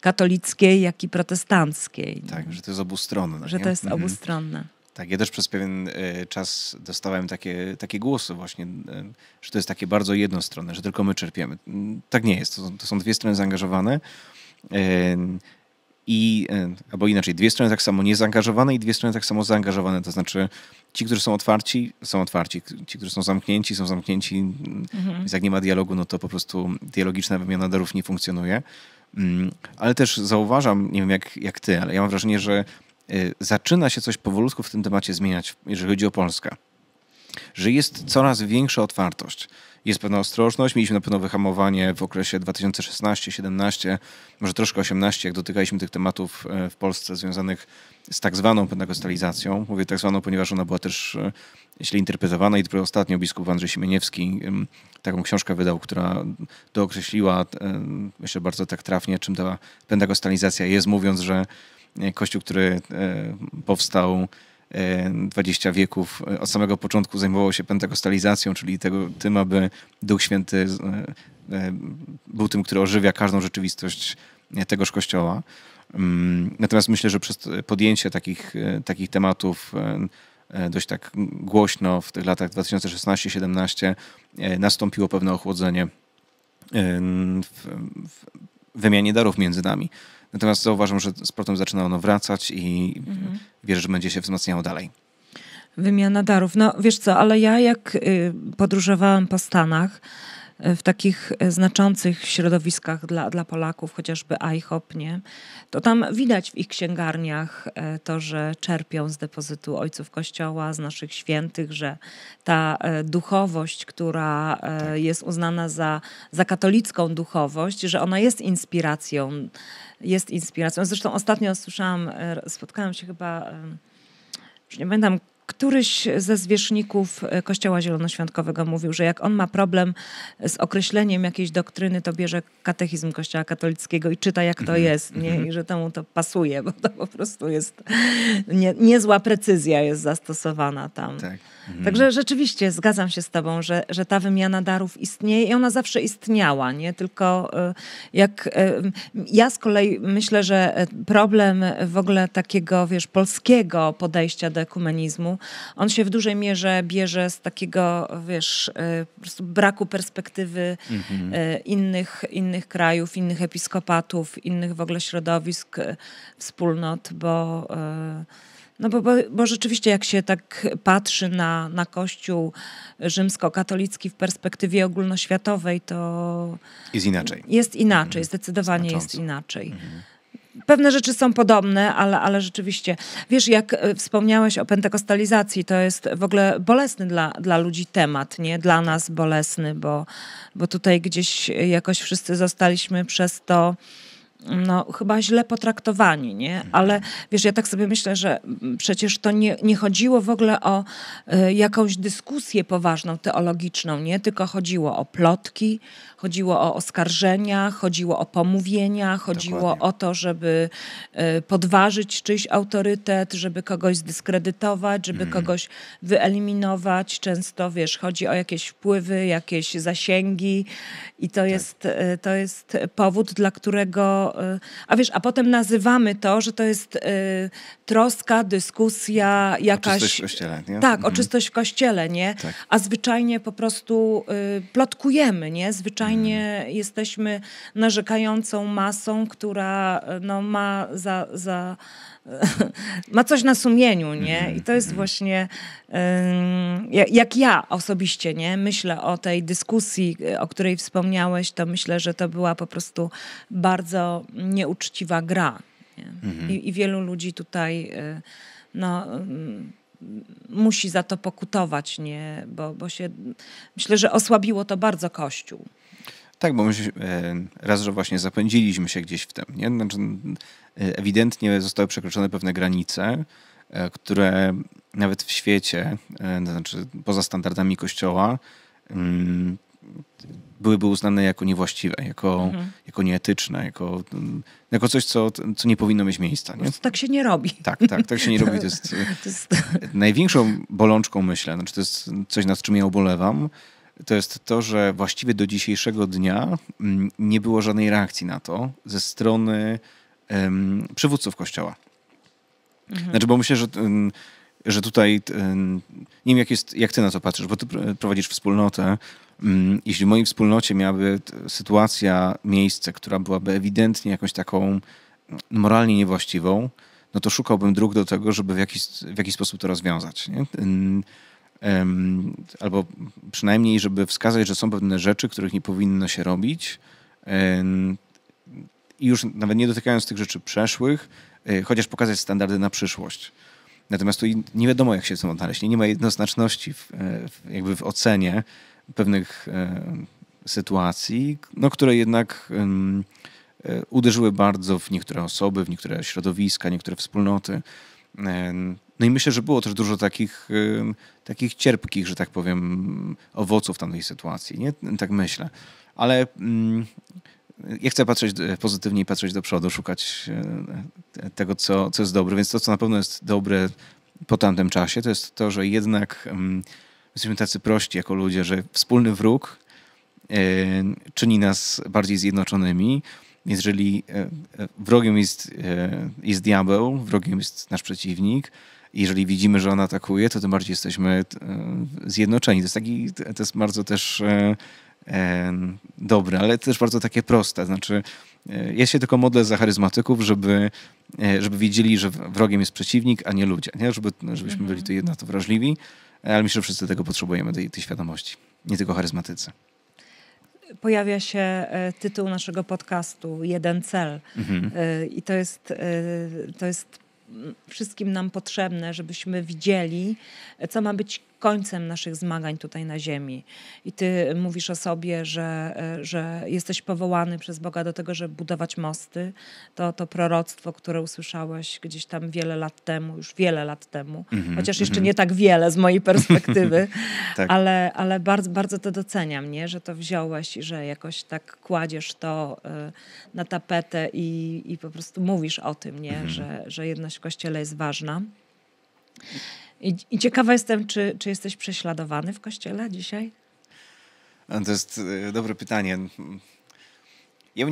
katolickiej, jak i protestanckiej. Tak, że to jest obustronne. Że nie? to jest mhm. obustronne. Tak, ja też przez pewien y, czas dostawałem takie, takie głosy właśnie, y, że to jest takie bardzo jednostronne, że tylko my czerpiemy. Mm, tak nie jest, to to są dwie strony zaangażowane i, e, albo inaczej, dwie strony tak samo niezaangażowane i dwie strony tak samo zaangażowane. To znaczy, ci, którzy są otwarci, są otwarci, ci, którzy są zamknięci, są zamknięci. Mhm. Więc jak nie ma dialogu, no to po prostu dialogiczna wymiana darów nie funkcjonuje. Mm, ale też zauważam, nie wiem jak, jak ty, ale ja mam wrażenie, że e, zaczyna się coś powolutku w tym temacie zmieniać, jeżeli chodzi o Polskę że jest coraz większa otwartość. Jest pewna ostrożność, mieliśmy na pewno wyhamowanie w okresie 2016-17, może troszkę 18, jak dotykaliśmy tych tematów e, w Polsce związanych z tak zwaną pentecostalizacją. Mówię tak zwaną, ponieważ ona była też e, źle interpretowana i dopiero ostatnio biskup Andrzej Siemieniewski taką książkę wydał, która dookreśliła, e, myślę bardzo tak trafnie, czym ta pentecostalizacja jest, mówiąc, że kościół, który powstał 20 e, wieków e, od samego początku zajmowało się pentakostalizacją, czyli tego, tym, aby Duch Święty e, był tym, który ożywia każdą rzeczywistość tegoż kościoła. Mm, natomiast myślę, że przez podjęcie takich, takich tematów dość tak głośno w tych latach 2016 2017 nastąpiło pewne ochłodzenie w, w wymianie darów między nami. Natomiast zauważam, że z sportem zaczyna ono wracać i mhm. wierzę, że będzie się wzmacniało dalej. Wymiana darów. No wiesz co, ale ja jak y, podróżowałam po Stanach, y, w takich y, znaczących środowiskach dla, dla Polaków, chociażby IHOP, nie? to tam widać w ich księgarniach to, że czerpią z depozytu ojców Kościoła, z naszych świętych, że ta duchowość, która tak. jest uznana za, za katolicką duchowość, że ona jest inspiracją jest inspiracją. Zresztą ostatnio słyszałam, e, spotkałam się chyba, już nie pamiętam, któryś ze zwierzchników e, Kościoła Zielonoświątkowego mówił, że jak on ma problem z określeniem jakiejś doktryny, to bierze katechizm Kościoła katolickiego i czyta, jak to mhm. jest, nie? Mhm. i że temu to pasuje, bo to po prostu jest nie, niezła precyzja jest zastosowana tam. Tak. Mhm. Także rzeczywiście zgadzam się z Tobą, że, że ta wymiana darów istnieje i ona zawsze istniała, nie? Tylko y, jak y, ja z kolei myślę, że problem w ogóle takiego, wiesz, polskiego podejścia do ekumenizmu, on się w dużej mierze bierze z takiego, wiesz, y, braku perspektywy mhm. innych, innych krajów, innych episkopatów, innych w ogóle środowisk, wspólnot, bo. Yy, no bo, bo, bo, rzeczywiście, jak się tak patrzy na, na Kościół rzymskokatolicki w perspektywie ogólnoświatowej, to. Jest inaczej. Jest inaczej, mhm. zdecydowanie Znacząco. jest inaczej. Mhm. Pewne rzeczy są podobne, ale, ale rzeczywiście, wiesz, jak e, wspomniałeś o pentekostalizacji, to jest w ogóle bolesny dla, dla ludzi temat, nie? Dla tak. nas bolesny, bo, bo tutaj gdzieś jakoś wszyscy zostaliśmy przez to no, chyba źle potraktowani, nie? Ale wiesz, ja tak sobie myślę, że przecież to nie, nie chodziło w ogóle o y, jakąś dyskusję poważną, teologiczną, nie? Tylko chodziło o plotki, chodziło o oskarżenia, chodziło o pomówienia, chodziło Dokładnie. o to, żeby y, podważyć czyjś autorytet, żeby kogoś zdyskredytować, żeby mm. kogoś wyeliminować. Często, wiesz, chodzi o jakieś wpływy, jakieś zasięgi i to, tak. jest, y, to jest powód, dla którego Y, a wiesz, a potem nazywamy to, że to jest y, troska, dyskusja, jakaś... O czystość w kościele, nie? Tak, mhm. o czystość w kościele, nie? Tak. A zwyczajnie po prostu y, plotkujemy, nie? Zwyczajnie mhm. jesteśmy narzekającą masą, która y, no, ma za... za ma coś na sumieniu, nie? Mhm, I to jest mhm. właśnie, jak ja osobiście, nie? Myślę o tej dyskusji, y, o której wspomniałeś, to myślę, że to była po prostu bardzo nieuczciwa gra. Nie? Mhm. I, I, wielu ludzi tutaj, y, no mm, musi za to pokutować, nie? Bo, bo się, myślę, że osłabiło to bardzo Kościół. Tak, bo my się, e, raz, że właśnie zapędziliśmy się gdzieś w tym. Nie? Znaczy, ewidentnie zostały przekroczone pewne granice, e, które nawet w świecie, e, to znaczy poza standardami kościoła, mm, byłyby uznane jako niewłaściwe, jako, mhm. jako nieetyczne, jako, mm, jako coś, co, co nie powinno mieć miejsca. Nie? Tak się nie robi. Tak, tak, tak się nie robi. To jest, to jest... największą bolączką, myślę, znaczy to jest coś, nad czym ja ubolewam, to jest to, że właściwie do dzisiejszego dnia mm, nie było żadnej reakcji na to ze strony um, przywódców kościoła. Mhm. Znaczy, bo myślę, że, mm, że tutaj mm, nie wiem, jak, jest, jak ty na to patrzysz, bo ty prowadzisz wspólnotę. Jeśli w mojej wspólnocie miałaby sytuacja, miejsce, która byłaby ewidentnie jakąś taką moralnie niewłaściwą, no to szukałbym dróg do tego, żeby w jakiś, w jakiś sposób to rozwiązać. Nie? albo przynajmniej, żeby wskazać, że są pewne rzeczy, których nie powinno się robić. I już nawet nie dotykając tych rzeczy przeszłych, e, chociaż pokazać standardy na przyszłość. Natomiast tu nie wiadomo, jak się w tym odnaleźć. Nie ma jednoznaczności w, e, jakby w ocenie pewnych e, sytuacji, no, które jednak uderzyły bardzo w niektóre osoby, w niektóre środowiska, niektóre wspólnoty. No i myślę, że było też dużo takich, takich cierpkich, że tak powiem, owoców tamtej sytuacji, nie? Tak myślę. Ale mm, ja chcę patrzeć e, pozytywnie i patrzeć do przodu, szukać e, e, tego, co, co jest dobre. Więc to, co na pewno jest dobre po tamtym czasie, to jest to, że jednak mm, jesteśmy tacy prości jako ludzie, że wspólny wróg y, czyni nas bardziej zjednoczonymi. Jeżeli wrogiem jest, jest diabeł, wrogiem jest nasz przeciwnik, jeżeli widzimy, że ona atakuje, to tym bardziej jesteśmy e, zjednoczeni. To jest, taki, to jest bardzo też e, e, dobre, ale też bardzo takie proste. Znaczy, ja się tylko modlę za charyzmatyków, żeby, żeby wiedzieli, że wrogiem jest przeciwnik, a nie ludzie. Nie? Żeby, no, żebyśmy mhm. byli tu jedno to wrażliwi, ale myślę, że wszyscy tego potrzebujemy, tej, tej świadomości. Nie tylko charyzmatycy pojawia się tytuł naszego podcastu Jeden cel. Mhm. I to jest, to jest wszystkim nam potrzebne, żebyśmy widzieli, co ma być końcem naszych zmagań tutaj na ziemi. I ty mówisz o sobie, że, e, że jesteś powołany przez Boga do tego, żeby budować mosty. To, to proroctwo, które usłyszałeś gdzieś tam wiele lat temu, już wiele lat temu, mm-hmm, chociaż jeszcze mm-hmm. nie tak wiele z mojej perspektywy, tak. ale, ale bardzo, bardzo to doceniam, nie? że to wziąłeś i że jakoś tak kładziesz to y, na tapetę i, i po prostu mówisz o tym, nie? Mm-hmm. Że, że jedność w Kościele jest ważna. I, i ciekawa jestem, czy, czy jesteś prześladowany w kościele dzisiaj? To jest e, dobre pytanie. Ja e,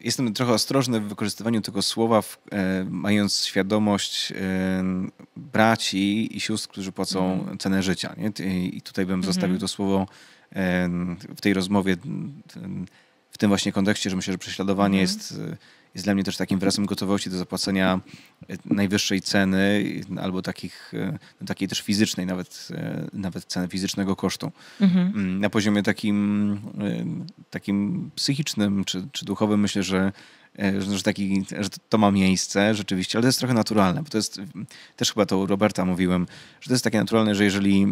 jestem trochę ostrożny w wykorzystywaniu tego słowa, e, mając świadomość braci i sióstr, którzy płacą mhm. cenę życia. Nie? I tutaj bym mhm. zostawił to słowo w tej rozmowie, w tym właśnie kontekście, że myślę, że prześladowanie mhm. jest jest dla mnie też takim wyrazem gotowości do zapłacenia e, najwyższej ceny albo takich, e, no, takiej też fizycznej, nawet, e, nawet ceny fizycznego kosztu. Mhm. Mm, na poziomie takim, takim psychicznym czy, czy duchowym myślę, że że, taki, że to ma miejsce rzeczywiście, ale to jest trochę naturalne, bo to jest, też chyba to u Roberta mówiłem, że to jest takie naturalne, że jeżeli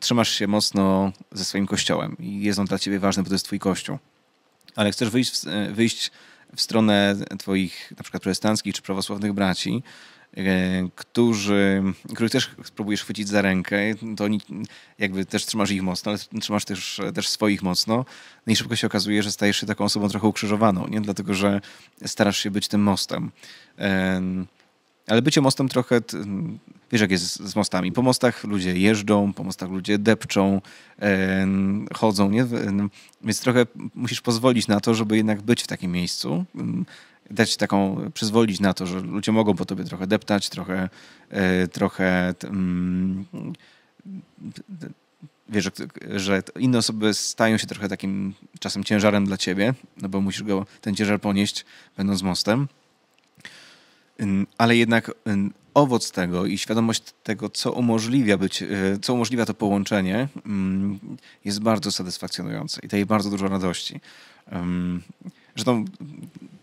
trzymasz się mocno ze swoim kościołem i jest on dla ciebie ważny, bo to jest twój kościół, ale chcesz wyjść, wyjść w stronę twoich na przykład protestanckich czy prawosławnych braci, e, którzy, których też spróbujesz chwycić za rękę, to oni jakby też trzymasz ich mocno, ale trzymasz też, też swoich mocno. No i szybko się okazuje, że stajesz się taką osobą trochę ukrzyżowaną, nie? dlatego że starasz się być tym mostem. E, ale bycie mostem trochę Wiesz, jak jest z mostami. Po mostach ludzie jeżdżą, po mostach ludzie depczą, chodzą, nie? Więc trochę musisz pozwolić na to, żeby jednak być w takim miejscu, dać taką, przyzwolić na to, że ludzie mogą po tobie trochę deptać, trochę, e, trochę wiesz, że, że inne osoby stają się trochę takim czasem ciężarem dla ciebie, no bo musisz go, ten ciężar ponieść, będąc mostem. Ale jednak owoc tego i świadomość tego, co umożliwia, być, e, co umożliwia to połączenie, mm, jest bardzo satysfakcjonujące i daje bardzo dużo radości. Zresztą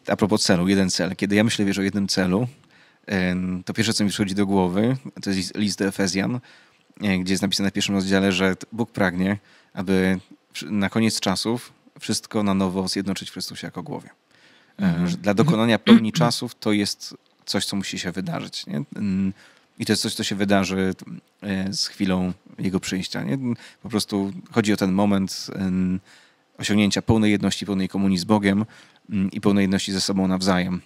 a propos celu, jeden cel. Kiedy ja myślę wiesz, o jednym celu, to pierwsze, co mi przychodzi do głowy, to jest list do Efezjan, e, gdzie jest napisane w pierwszym rozdziale, że Bóg pragnie, aby na koniec czasów wszystko na nowo zjednoczyć w Chrystusie jako głowie. Mm Dla dokonania pełni czasów to jest coś, co musi się wydarzyć. Nie? Mm, I to jest coś, co się wydarzy e, z chwilą jego przyjścia. Nie? Po prostu chodzi o ten moment osiągnięcia pełnej jedności, pełnej komunii z Bogiem mm, i pełnej jedności ze sobą nawzajem.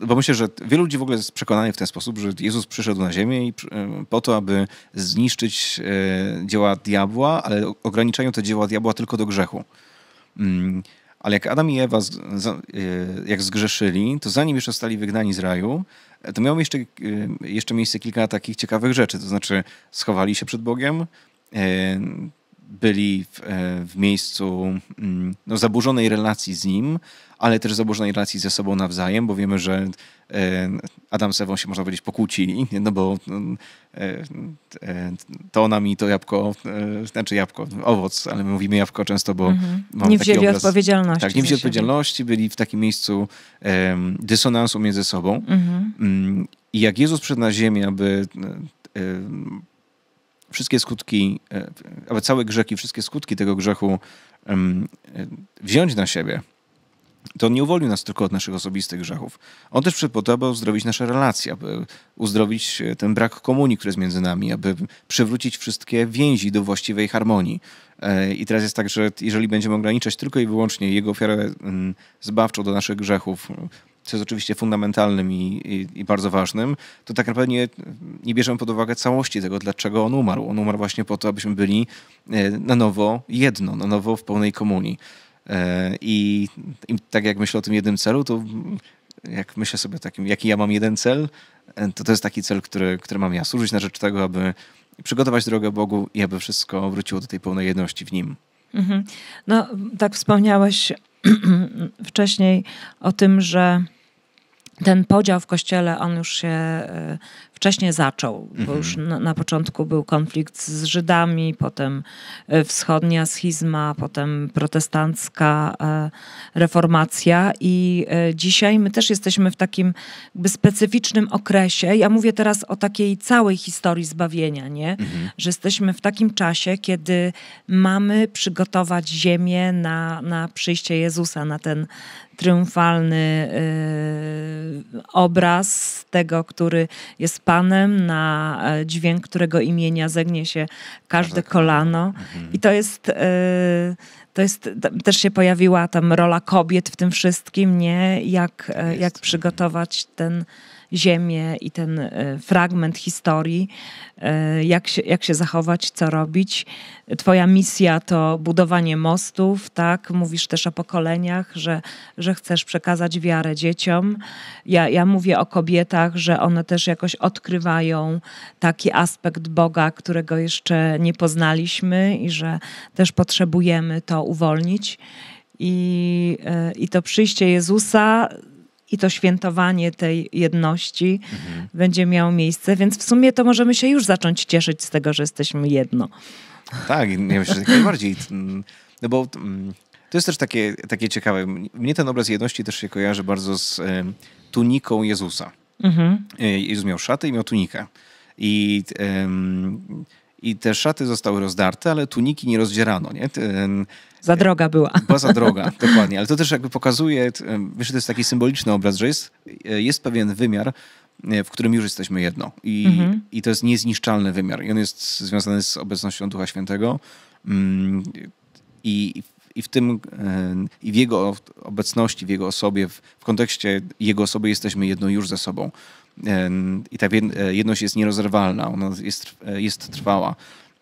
Bo myślę, że wielu ludzi w ogóle jest przekonany w ten sposób, że Jezus przyszedł na ziemię po to, aby zniszczyć e, dzieła diabła, ale ograniczają te dzieła diabła tylko do grzechu. Mm, ale jak Adam i Ewa z, z, y, jak zgrzeszyli, to zanim jeszcze zostali wygnani z raju, e, to miało jeszcze, y, jeszcze miejsce kilka takich ciekawych rzeczy. To znaczy schowali się przed Bogiem, e, byli w, e, w miejscu mm, no, zaburzonej relacji z nim, ale też zaburzonej relacji ze sobą nawzajem, bo wiemy, że e, Adam z Ewą się, można powiedzieć, pokłócili, no bo mm, e, to ona mi to jabłko, znaczy jabłko, owoc, ale my mówimy jabłko często, bo mhm. Nie wzięli obraz, odpowiedzialności. Tak, nie wzięli odpowiedzialności, byli w takim miejscu dysonansu między sobą. Mhm. Mm, I jak Jezus przyszedł na ziemię, aby wszystkie skutki, e, aby cały grzechy, i wszystkie skutki tego grzechu e, wziąć na siebie, to on nie uwolnił nas tylko od naszych osobistych grzechów. On też przyszedł aby uzdrowić nasze relacje, aby uzdrowić e, ten brak komunii, który jest między nami, aby przywrócić wszystkie więzi do właściwej harmonii. I teraz jest tak, że jeżeli będziemy ograniczać tylko i wyłącznie jego ofiarę zbawczą do naszych grzechów, co jest oczywiście fundamentalnym i, i, i, bardzo ważnym, to tak naprawdę nie, nie bierzemy pod uwagę całości tego, dlaczego on umarł. On umarł właśnie po to, abyśmy byli e, na nowo jedno, na nowo w pełnej komunii. E, I, I, tak jak myślę o tym jednym celu, to jak myślę sobie takim, jaki ja mam jeden cel, e, to to jest taki cel, który, który mam ja. Służyć na rzecz tego, aby przygotować drogę Bogu i aby wszystko wróciło do tej pełnej jedności w Nim. Mhm. No, tak wspomniałeś wcześniej o tym, że ten podział w kościele, on już się e, wcześniej zaczął, bo mhm. już na, na, początku był konflikt z Żydami, potem e, wschodnia schizma, potem protestancka e, reformacja i e, dzisiaj my też jesteśmy w takim jakby specyficznym okresie. Ja mówię teraz o takiej całej historii zbawienia, nie? Mhm. Że jesteśmy w takim czasie, kiedy mamy przygotować ziemię na, na przyjście Jezusa, na ten triumfalny y, obraz tego, który jest Panem, na e, dźwięk którego imienia zegnie się każde tak, tak. kolano. Mhm. I to jest. E, to jest, też się pojawiła tam rola kobiet w tym wszystkim, nie? Jak, e, jak przygotować ten, ziemię i ten e, fragment historii, e, jak się, jak się zachować, co robić. Twoja misja to budowanie mostów, tak? Mówisz też o pokoleniach, że, że chcesz przekazać wiarę dzieciom. Ja, ja mówię o kobietach, że one też jakoś odkrywają taki aspekt Boga, którego jeszcze nie poznaliśmy i że też potrzebujemy to uwolnić. I, e, i to przyjście Jezusa i to świętowanie tej jedności mhm. będzie miało miejsce, więc w sumie to możemy się już zacząć cieszyć z tego, że jesteśmy jedno. Tak, nie myślę, że tak najbardziej. No bo mm, to jest też takie, takie ciekawe. Mnie ten obraz jedności też się kojarzy bardzo z tuniką Jezusa. Mhm. E, Jezus miał szatę i miał tunikę. I um, i te szaty zostały rozdarte, ale tuniki nie rozdzierano. Nie? Ten, za e, droga była. Była za droga, dokładnie. Ale to też jakby pokazuje, e, wiesz, to jest taki symboliczny obraz, że jest, e, jest pewien wymiar, w którym już jesteśmy jedno. I, mhm. I to jest niezniszczalny wymiar. I on jest związany z obecnością Ducha Świętego. Mm, I, i w tym, i w jego obecności, w jego osobie, w kontekście jego osoby jesteśmy jedno już ze sobą i ta e, jedność jest nierozerwalna, ona jest, e, jest trwała.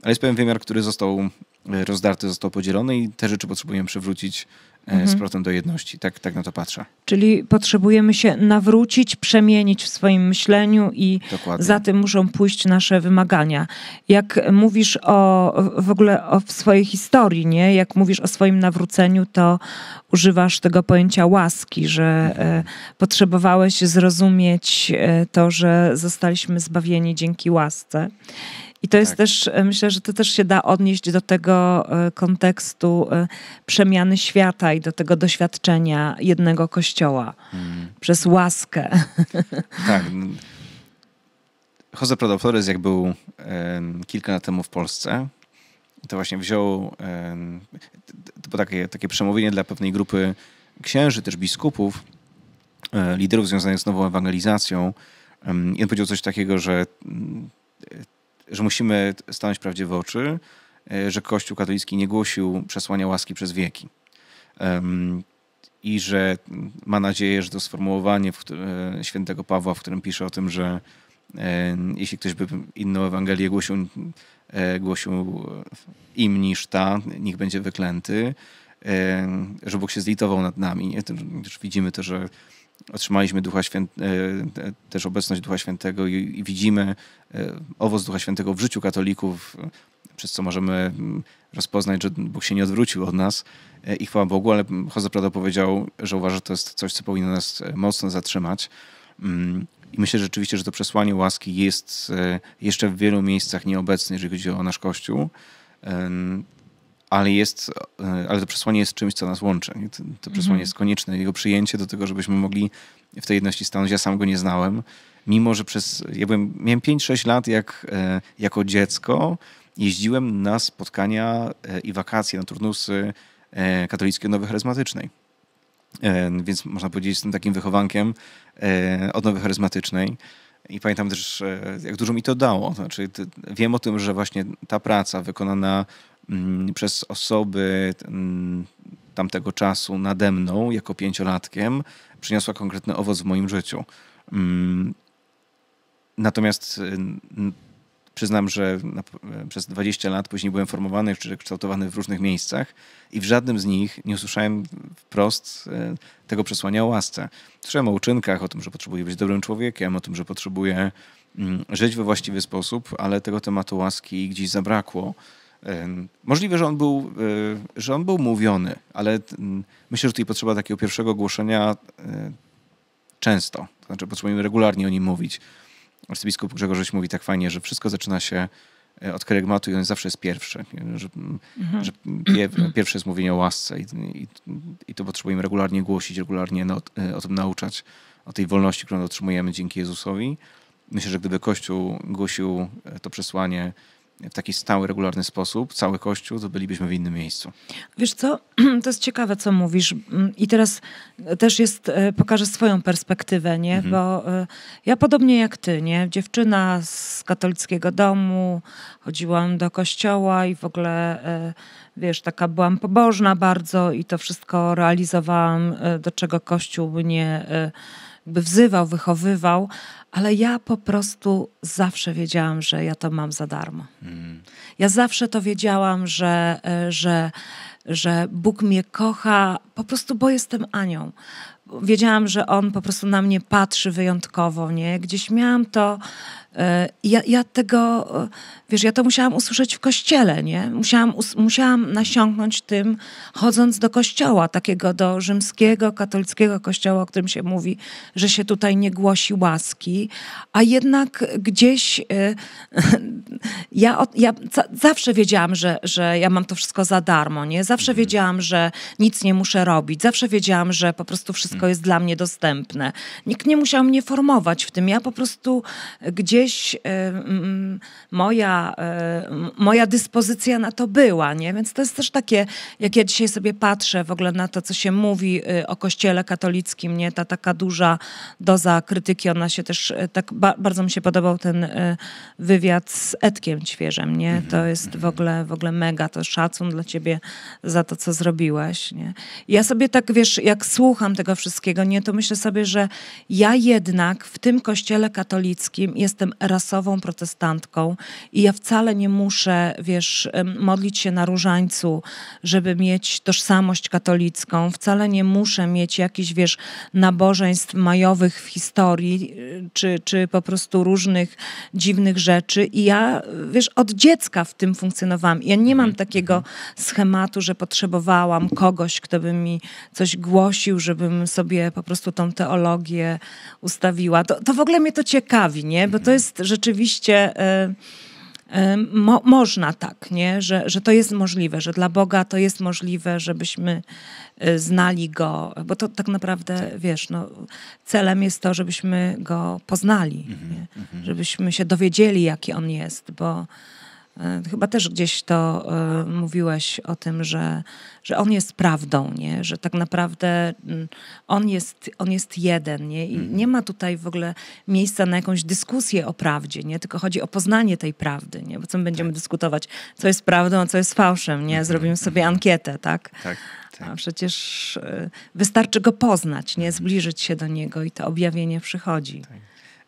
Ale jest pewien wymiar, który został e, rozdarty, został podzielony i te rzeczy potrzebujemy przywrócić E, z mhm. powrotem do jedności. Tak, tak na to patrzę. Czyli potrzebujemy się nawrócić, przemienić w swoim myśleniu i Dokładnie. za tym muszą pójść nasze wymagania. Jak mówisz o w ogóle o swojej historii, nie? Jak mówisz o swoim nawróceniu, to używasz tego pojęcia łaski, że e, mhm. potrzebowałeś zrozumieć e, to, że zostaliśmy zbawieni dzięki łasce. I to jest tak. też, e, myślę, że to też się da odnieść do tego e, kontekstu e, przemiany świata i do tego doświadczenia jednego kościoła hmm. przez łaskę. Tak. Jose Prado Flores, jak był kilka lat temu w Polsce, to właśnie wziął to było takie, takie przemówienie dla pewnej grupy księży, też biskupów, liderów związanych z nową ewangelizacją. I on powiedział coś takiego, że mm, że musimy stanąć prawdzie w oczy, e, że Kościół katolicki nie głosił przesłania łaski przez wieki. I że ma nadzieję, że to sformułowanie e, świętego Pawła, w którym pisze o tym, że e, jeśli ktoś by inną Ewangelię głosił, głosił im niż ta, niech będzie wyklęty, że Bóg się zlitował nad nami. Też widzimy to, że otrzymaliśmy Ducha Święt, e, e, też obecność Ducha Świętego i, i widzimy e, owoc Ducha Świętego w życiu katolików, przez co możemy mm, rozpoznać, że Bóg się nie odwrócił od nas i chwała Bogu, ale Jose Prado powiedział, że uważa, że to jest coś, co powinno nas mocno zatrzymać. Mm, I myślę że rzeczywiście, że to przesłanie łaski jest jeszcze w wielu miejscach nieobecne, jeżeli chodzi o nasz Kościół ale, jest, e, ale to przesłanie jest czymś, co nas łączy. To, to przesłanie mhm. jest konieczne. Jego przyjęcie do tego, żebyśmy mogli w tej jedności stanąć. Ja sam go nie znałem, mimo że przez. Ja byłem, miałem 5-6 lat, jak e, jako dziecko jeździłem na spotkania e, i wakacje na turnusy katolickiej Nowy Charyzmatycznej. Więc można powiedzieć, jestem takim wychowankiem od Nowy Charyzmatycznej. I pamiętam też, jak dużo mi to dało. Znaczy, wiem o tym, że właśnie ta praca wykonana Mm, przez osoby mm, tamtego czasu nade mną, jako pięciolatkiem, przyniosła konkretny owoc w moim życiu. Mm, natomiast y, przyznam, że e, przez 20 lat później byłem formowany czy kształtowany w różnych miejscach i w żadnym z nich nie usłyszałem wprost e, tego przesłania o łasce. Słyszałem o uczynkach, o tym, że potrzebuję być dobrym człowiekiem, o tym, że potrzebuję żyć we właściwy sposób, ale tego tematu łaski gdzieś zabrakło. Możliwe, że on był, e, że on był mówiony, ale mm, myślę, że tutaj potrzeba takiego pierwszego głoszenia e, często. To znaczy potrzebujemy regularnie o nim mówić. Arcybiskup Grzegorześ mówi tak fajnie, że wszystko zaczyna się e, od kerygmatu i on zawsze jest pierwszy. Że, mm, mhm. że pierwsze jest mówienie o łasce i, i, i, to potrzebujemy regularnie głosić, regularnie no, o tym nauczać, o tej wolności, którą otrzymujemy dzięki Jezusowi. Myślę, że gdyby Kościół głosił to przesłanie w taki stały, regularny sposób cały Kościół, to bylibyśmy w innym miejscu. Wiesz co, to jest ciekawe, co mówisz. Mm, I teraz e, też jest, e, pokażę swoją perspektywę, nie? Mhm. Bo e, ja podobnie jak ty, nie? Dziewczyna z katolickiego domu, chodziłam do kościoła i w ogóle, wiesz, taka byłam pobożna bardzo i to wszystko realizowałam, do czego Kościół mnie jakby wzywał, wychowywał, ale ja po prostu zawsze wiedziałam, że ja to mam za darmo. Mm. Ja zawsze to wiedziałam, że, e, że, że Bóg mnie kocha, po prostu, bo jestem Anią. Wiedziałam, że On po prostu na mnie patrzy wyjątkowo, nie? Gdzieś miałam to E, ja, ja, tego, e, wiesz, ja to musiałam usłyszeć w kościele, nie? Musiałam, us, musiałam nasiągnąć tym, chodząc do kościoła, takiego do rzymskiego, katolickiego kościoła, o którym się mówi, że się tutaj nie głosi łaski, a jednak gdzieś y, ja, ja zawsze wiedziałam, że, że ja mam to wszystko za darmo, nie? Zawsze mhm. wiedziałam, że nic nie muszę robić, zawsze wiedziałam, że po prostu wszystko mhm. jest dla mnie dostępne. Nikt nie musiał mnie formować w tym, ja po prostu gdzieś gdzieś e, moja, e, moja dyspozycja na to była, nie? Więc to jest też takie, jak ja dzisiaj sobie patrzę w ogóle na to, co się mówi e, o kościele katolickim, nie? Ta taka duża doza krytyki, ona się też, tak bardzo mi się podobał ten wywiad z Edkiem Ćwierzem, nie? Mhm, to jest w mhm. ogóle, w ogóle mega, to szacun dla ciebie za to, co zrobiłeś, nie? Ja sobie tak, wiesz, jak słucham tego wszystkiego, nie? To myślę sobie, że ja jednak w tym kościele katolickim jestem rasową protestantką i ja wcale nie muszę, wiesz, modlić się na różańcu, żeby mieć tożsamość katolicką, wcale nie muszę mieć jakichś, wiesz, nabożeństw majowych w historii, y, czy, czy po prostu różnych dziwnych rzeczy i ja, wiesz, od dziecka w tym funkcjonowałam. Ja nie mam mhm, takiego mhm. schematu, że potrzebowałam kogoś, kto by mi coś głosił, żebym sobie po prostu tą teologię ustawiła. To, to w ogóle mnie to ciekawi, nie? Bo to mhm. jest jest rzeczywiście. E, e, mo, można tak, nie? Że, że to jest możliwe, że dla Boga to jest możliwe, żebyśmy e, znali Go, bo to tak naprawdę, wiesz, no, celem jest to, żebyśmy Go poznali, mm -hmm, żebyśmy się dowiedzieli, jaki On jest, bo E, chyba też gdzieś to e, mówiłeś o tym, że, że on jest prawdą, nie? że tak naprawdę mm, on jest, on jest jeden. Nie? I mhm. nie ma tutaj w ogóle miejsca na jakąś dyskusję o prawdzie, nie? tylko chodzi o poznanie tej prawdy. Nie? Bo co my będziemy tak. dyskutować, co jest prawdą, a co jest fałszem. Nie? Mhm. Zrobimy sobie mhm. ankietę, tak? tak? Tak. A przecież e, wystarczy go poznać, nie? zbliżyć się do niego i to objawienie przychodzi. Tak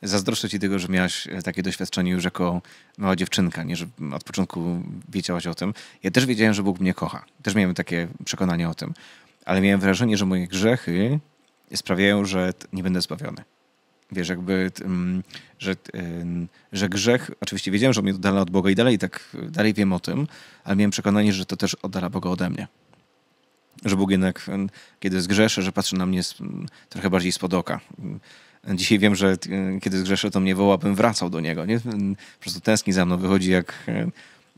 zazdroszczę ci tego, że miałaś e, takie doświadczenie już jako mała dziewczynka, nie, że od początku wiedziałaś o tym. Ja też wiedziałem, że Bóg mnie kocha. Też miałem takie przekonanie o tym. Ale miałem wrażenie, że moje grzechy sprawiają, że nie będę zbawiony. Wiesz, jakby, mm, że, e, że grzech, oczywiście wiedziałem, że mnie oddala od Boga i dalej tak, dalej wiem o tym, ale miałem przekonanie, że to też oddala Boga ode mnie. Że Bóg jednak, kiedy zgrzeszę, że patrzy na mnie trochę bardziej spod oka. Dzisiaj wiem, że y, kiedy zgrzeszę, to mnie woła, bym wracał do niego. Nie? Mm, po prostu tęskni za mną, wychodzi jak, y,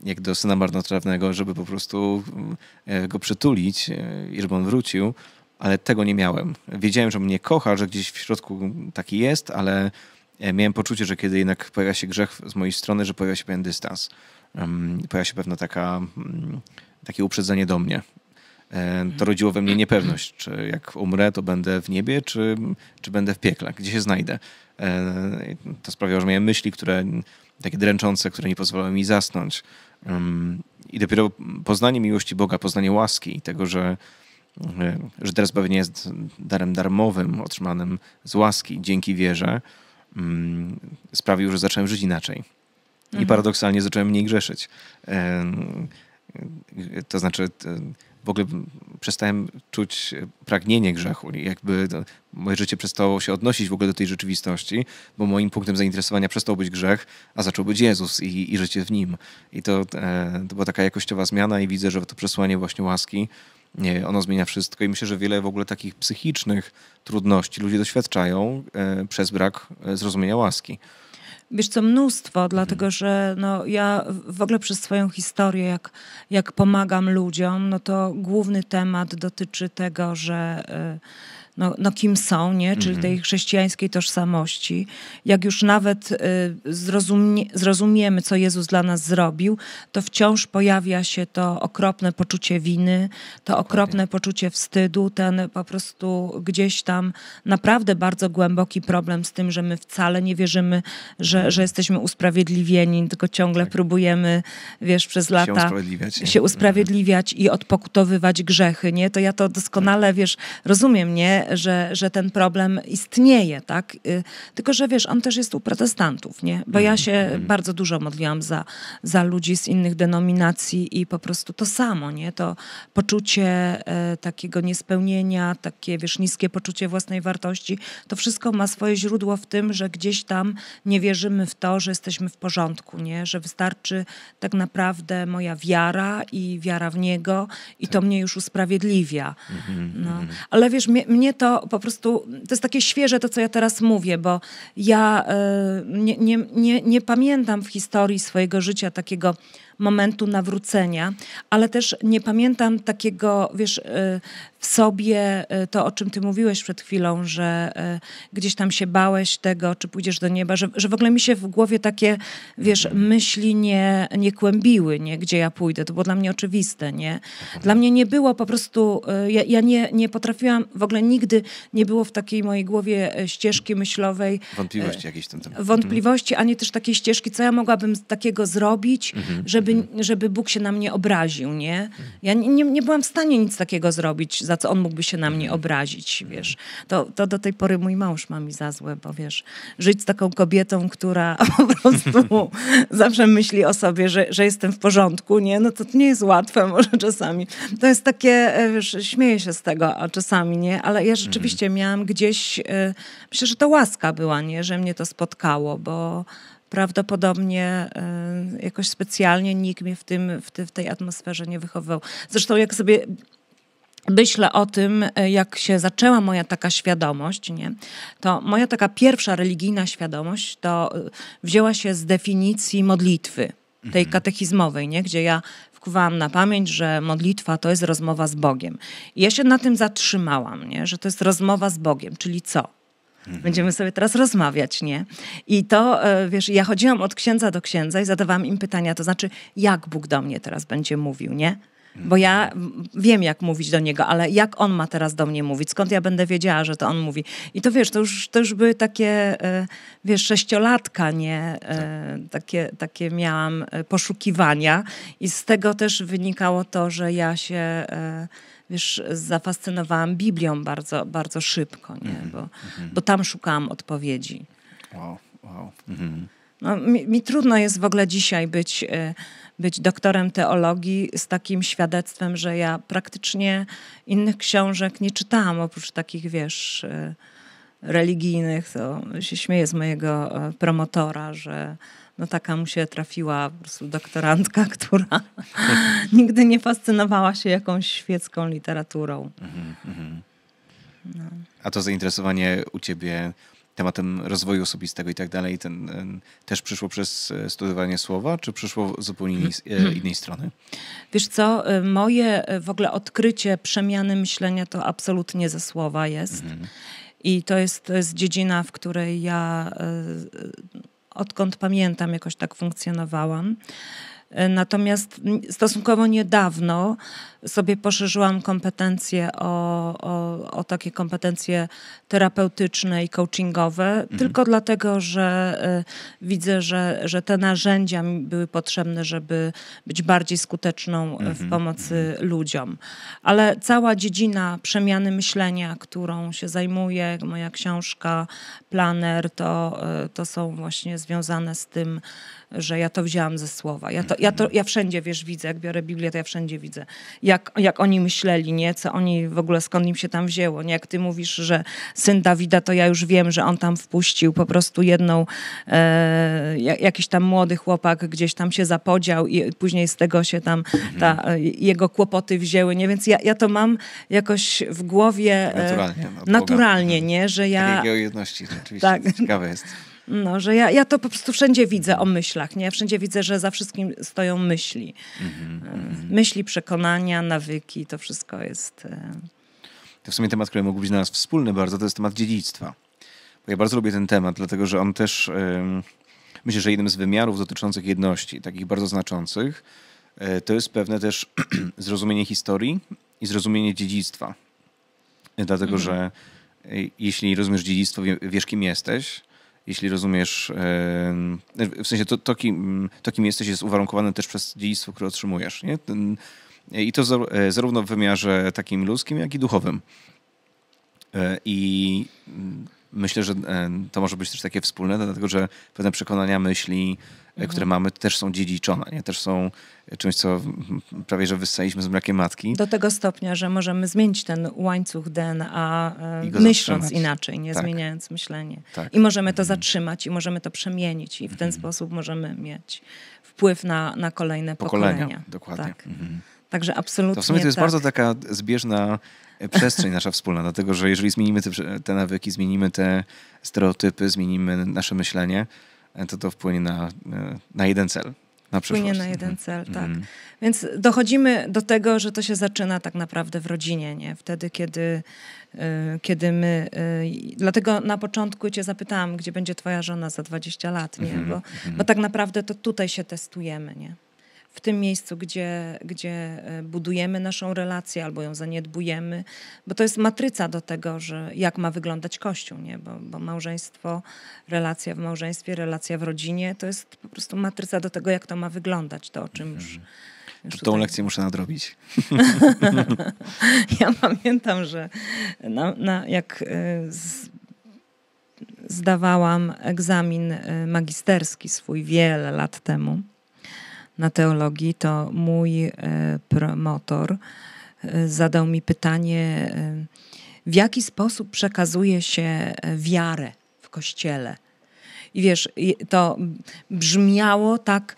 jak do syna marnotrawnego, żeby po prostu y, go przytulić i żeby on wrócił, ale tego nie miałem. Wiedziałem, że mnie kocha, że gdzieś w środku taki jest, ale e, miałem poczucie, że kiedy jednak pojawia się grzech z mojej strony, że pojawia się pewien dystans. Mm, pojawia się pewna taka, mm, takie uprzedzenie do mnie, E, to rodziło we mnie niepewność, czy jak umrę, to będę w niebie, czy, czy będę w piekle, gdzie się znajdę. E, to sprawiało, że miałem myśli, które takie dręczące, które nie pozwalały mi zasnąć. I dopiero poznanie miłości Boga, poznanie łaski i tego, że, e, że teraz zbawienie jest darem darmowym, otrzymanym z łaski dzięki wierze, sprawił, że zacząłem żyć inaczej. I mhm. paradoksalnie zacząłem mniej grzeszyć. To znaczy w ogóle przestałem czuć pragnienie grzechu. jakby moje życie przestało się odnosić w ogóle do tej rzeczywistości, bo moim punktem zainteresowania przestał być grzech, a zaczął być Jezus i, i życie w Nim. I to, e, to była taka jakościowa zmiana i widzę, że to przesłanie właśnie łaski nie, ono zmienia wszystko i myślę, że wiele w ogóle takich psychicznych trudności ludzie doświadczają e, przez brak e, zrozumienia łaski. Wiesz co, mnóstwo, mhm. dlatego że no, ja w ogóle przez swoją historię, jak, jak pomagam ludziom, no to główny temat dotyczy tego, że... Y, no, no kim są, nie? czyli mm -hmm. tej chrześcijańskiej tożsamości. Jak już nawet y, zrozumie, zrozumiemy, co Jezus dla nas zrobił, to wciąż pojawia się to okropne poczucie winy, to okropne poczucie wstydu, ten po prostu gdzieś tam naprawdę bardzo głęboki problem z tym, że my wcale nie wierzymy, że, mhm. że jesteśmy usprawiedliwieni, tylko ciągle tak. próbujemy, wiesz, przez lata się usprawiedliwiać, się usprawiedliwiać i odpokutowywać grzechy, nie? To ja to doskonale, tak. wiesz, rozumiem, nie? że, że ten problem istnieje, tak? Y, tylko, że wiesz, on też jest u protestantów, nie? Bo ja mhm, się mhm. bardzo dużo modliłam za, za ludzi z innych denominacji i po prostu to samo, nie? To poczucie e, takiego niespełnienia, takie, wiesz, niskie poczucie własnej wartości, to wszystko ma swoje źródło w tym, że gdzieś tam nie wierzymy w to, że jesteśmy w porządku, nie? Że wystarczy tak naprawdę moja wiara i wiara w Niego i to tak. mnie już usprawiedliwia. Mhm, no. Ale wiesz, mnie, mnie to po prostu, to jest takie świeże to, co ja teraz mówię, bo ja e, nie, nie, nie, nie pamiętam w historii swojego życia takiego momentu nawrócenia, ale też nie pamiętam takiego, wiesz, y, w sobie y, to, o czym ty mówiłeś przed chwilą, że y, gdzieś tam się bałeś tego, czy pójdziesz do nieba, że, że w ogóle mi się w głowie takie, wiesz, myśli nie, nie kłębiły, nie, gdzie ja pójdę. To było dla mnie oczywiste, nie? Dla mnie nie było po prostu, ja, ja nie, nie potrafiłam, w ogóle nigdy nie było w takiej mojej głowie ścieżki myślowej. Wątpliwości jakiejś tam. temacie. Wątpliwości, ani też takiej ścieżki, co ja mogłabym takiego zrobić, mhm. żeby żeby, żeby Bóg się na mnie obraził, nie? Ja nie, nie byłam w stanie nic takiego zrobić, za co on mógłby się na mnie obrazić, wiesz. To, to do tej pory mój mąż ma mi za złe, bo wiesz, żyć z taką kobietą, która po prostu zawsze myśli o sobie, że, że jestem w porządku, nie? No to nie jest łatwe może czasami. To jest takie, e, wiesz, śmieję się z tego a czasami, nie? Ale ja rzeczywiście miałam gdzieś, e, myślę, że to łaska była, nie? Że mnie to spotkało, bo prawdopodobnie e, jakoś specjalnie nikt mnie w, tym, w, tej atmosferze nie wychowywał. Zresztą jak sobie myślę o tym, e, jak się zaczęła moja taka świadomość, nie? to moja taka pierwsza religijna świadomość to e, wzięła się z definicji modlitwy, tej mhm. katechizmowej, nie? gdzie ja wkuwałam na pamięć, że modlitwa to jest rozmowa z Bogiem. I ja się na tym zatrzymałam, nie? że to jest rozmowa z Bogiem, czyli co? Mhm. Będziemy sobie teraz rozmawiać, nie? I to, e, wiesz, ja chodziłam od księdza do księdza i zadawałam im pytania, to znaczy, jak Bóg do mnie teraz będzie mówił, nie? Bo ja wiem, jak mówić do niego, ale jak on ma teraz do mnie mówić? Skąd ja będę wiedziała, że to on mówi? I to wiesz, to już, to już były takie, e, wiesz, sześciolatka, nie? E, tak. Takie, takie miałam poszukiwania i z tego też wynikało to, że ja się wiesz, zafascynowałam Biblią bardzo, bardzo szybko, nie? Mm -hmm. Bo, mhm. bo tam szukałam odpowiedzi. Wow, wow. Mm -hmm. No, mi, mi, trudno jest w ogóle dzisiaj być, y, być doktorem teologii z takim świadectwem, że ja praktycznie innych książek nie czytałam, oprócz takich, wiesz, y, religijnych. To się śmieję z mojego e, promotora, że no taka mu się trafiła po doktorantka, która nigdy nie fascynowała się jakąś świecką literaturą. No. A to zainteresowanie u ciebie tematem rozwoju osobistego i tak dalej, ten, ten, też przyszło przez e, studiowanie słowa, czy przyszło zupełnie innej, e, mhm. innej strony? Wiesz co, e, moje w ogóle odkrycie przemiany myślenia to absolutnie ze słowa jest. Mhm. I to jest, to jest dziedzina, w której ja odkąd pamiętam, jakoś tak funkcjonowałam. E, natomiast stosunkowo niedawno sobie poszerzyłam kompetencje o, o, o takie kompetencje terapeutyczne i coachingowe, mhm. tylko dlatego, że e, widzę, że, że te narzędzia mi były potrzebne, żeby być bardziej skuteczną e, mhm. w pomocy mhm. ludziom. Ale cała dziedzina przemiany myślenia, którą się zajmuję, moja książka, planer, to, to są właśnie związane z tym, że ja to wzięłam ze słowa. Ja to ja, to, ja wszędzie, wiesz, widzę, jak biorę Biblię, to ja wszędzie widzę, jak, jak oni myśleli, nie, co oni, w ogóle skąd im się tam wzięło, nie, jak ty mówisz, że syn Dawida, to ja już wiem, że on tam wpuścił po prostu jedną, e, jakiś tam młody chłopak gdzieś tam się zapodział i później z tego się tam ta, mhm. e, jego kłopoty wzięły, nie, więc ja, ja to mam jakoś w głowie e, naturalnie, no, naturalnie nie, że ja... Religia jedności, rzeczywiście, tak. ciekawe jest. No, że ja, ja to po prostu wszędzie widzę o myślach, nie? Wszędzie widzę, że za wszystkim stoją myśli. Mm-hmm. Myśli, przekonania, nawyki, to wszystko jest... E, to w sumie temat, który mógł być dla nas wspólny bardzo, to jest temat dziedzictwa. Bo ja bardzo lubię ten temat, dlatego że on też... E, myślę, że jednym z wymiarów dotyczących jedności, takich bardzo znaczących, to jest pewne też zrozumienie historii i zrozumienie dziedzictwa. Dlatego, mm-hmm. że jeśli rozumiesz dziedzictwo, wiesz kim jesteś, jeśli rozumiesz, w sensie to, to, kim, to kim jesteś jest uwarunkowane też przez dziedzictwo, które otrzymujesz. Nie? I to e, zarówno w wymiarze takim ludzkim, jak i duchowym. E, I myślę, że e, to może być też takie wspólne, dlatego że pewne przekonania, myśli, e, mhm. które mamy, też są dziedziczone, nie? też są e, czymś, co prawie że wyssaliśmy z mlekiem matki. Do tego stopnia, że możemy zmienić ten łańcuch DNA, myśląc inaczej, nie tak. zmieniając myślenie. Tak. I możemy to mhm. zatrzymać, i możemy to przemienić, i w ten mhm. sposób możemy mieć wpływ na, na kolejne pokolenia. pokolenia. Dokładnie. Tak. Mhm. Także absolutnie. To w sumie to jest tak. bardzo taka zbieżna e, przestrzeń nasza wspólna, dlatego że jeżeli zmienimy te, te nawyki, zmienimy te stereotypy, zmienimy nasze myślenie, e, to to wpłynie na, e, na jeden cel. Na wpłynie na jeden mhm. cel, tak. Mm. Więc dochodzimy do tego, że to się zaczyna tak naprawdę w rodzinie, nie? Wtedy, kiedy, kiedy my... Dlatego na początku cię zapytałam, gdzie będzie twoja żona za 20 lat, nie? Mhm, bo, mm. bo tak naprawdę to tutaj się testujemy, nie? w tym miejscu, gdzie, gdzie e, budujemy naszą relację albo ją zaniedbujemy, bo to jest matryca do tego, że jak ma wyglądać Kościół, nie? Bo, bo małżeństwo, relacja w małżeństwie, relacja w rodzinie, to jest po prostu matryca do tego, jak to ma wyglądać, to o czym już... Mhm. To tą tutaj... lekcję muszę nadrobić. ja pamiętam, że na, na, jak e, z, zdawałam egzamin e, magisterski swój wiele lat temu, na teologii, to mój e, promotor e, zadał mi pytanie, e, w jaki sposób przekazuje się wiarę w kościele. I wiesz, to brzmiało tak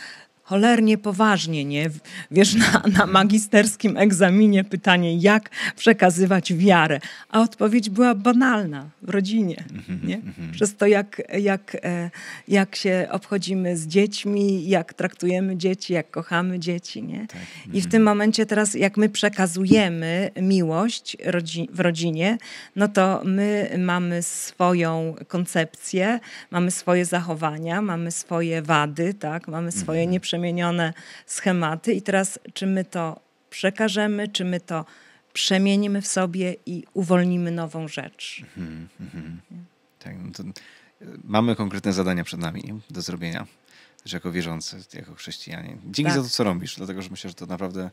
cholernie poważnie, nie? Wiesz, na, na magisterskim egzaminie pytanie, jak przekazywać wiarę, a odpowiedź była banalna w rodzinie, mhm, nie? Mhm. Przez to, jak, jak, e, jak się obchodzimy z dziećmi, jak traktujemy dzieci, jak kochamy dzieci, nie? Tak, I w mhm. tym momencie teraz, jak my przekazujemy miłość rodzi w rodzinie, no to my mamy swoją koncepcję, mamy swoje zachowania, mamy swoje wady, tak? Mamy swoje nieprzemyślenia przemienione schematy. I teraz, czy my to przekażemy, czy my to przemienimy w sobie i uwolnimy nową rzecz. Mhm, mhm. Tak, no e, mamy konkretne zadania przed nami do zrobienia, też jako wierzący, jako chrześcijanie. Dzięki tak. za to, co robisz, dlatego że myślę, że to naprawdę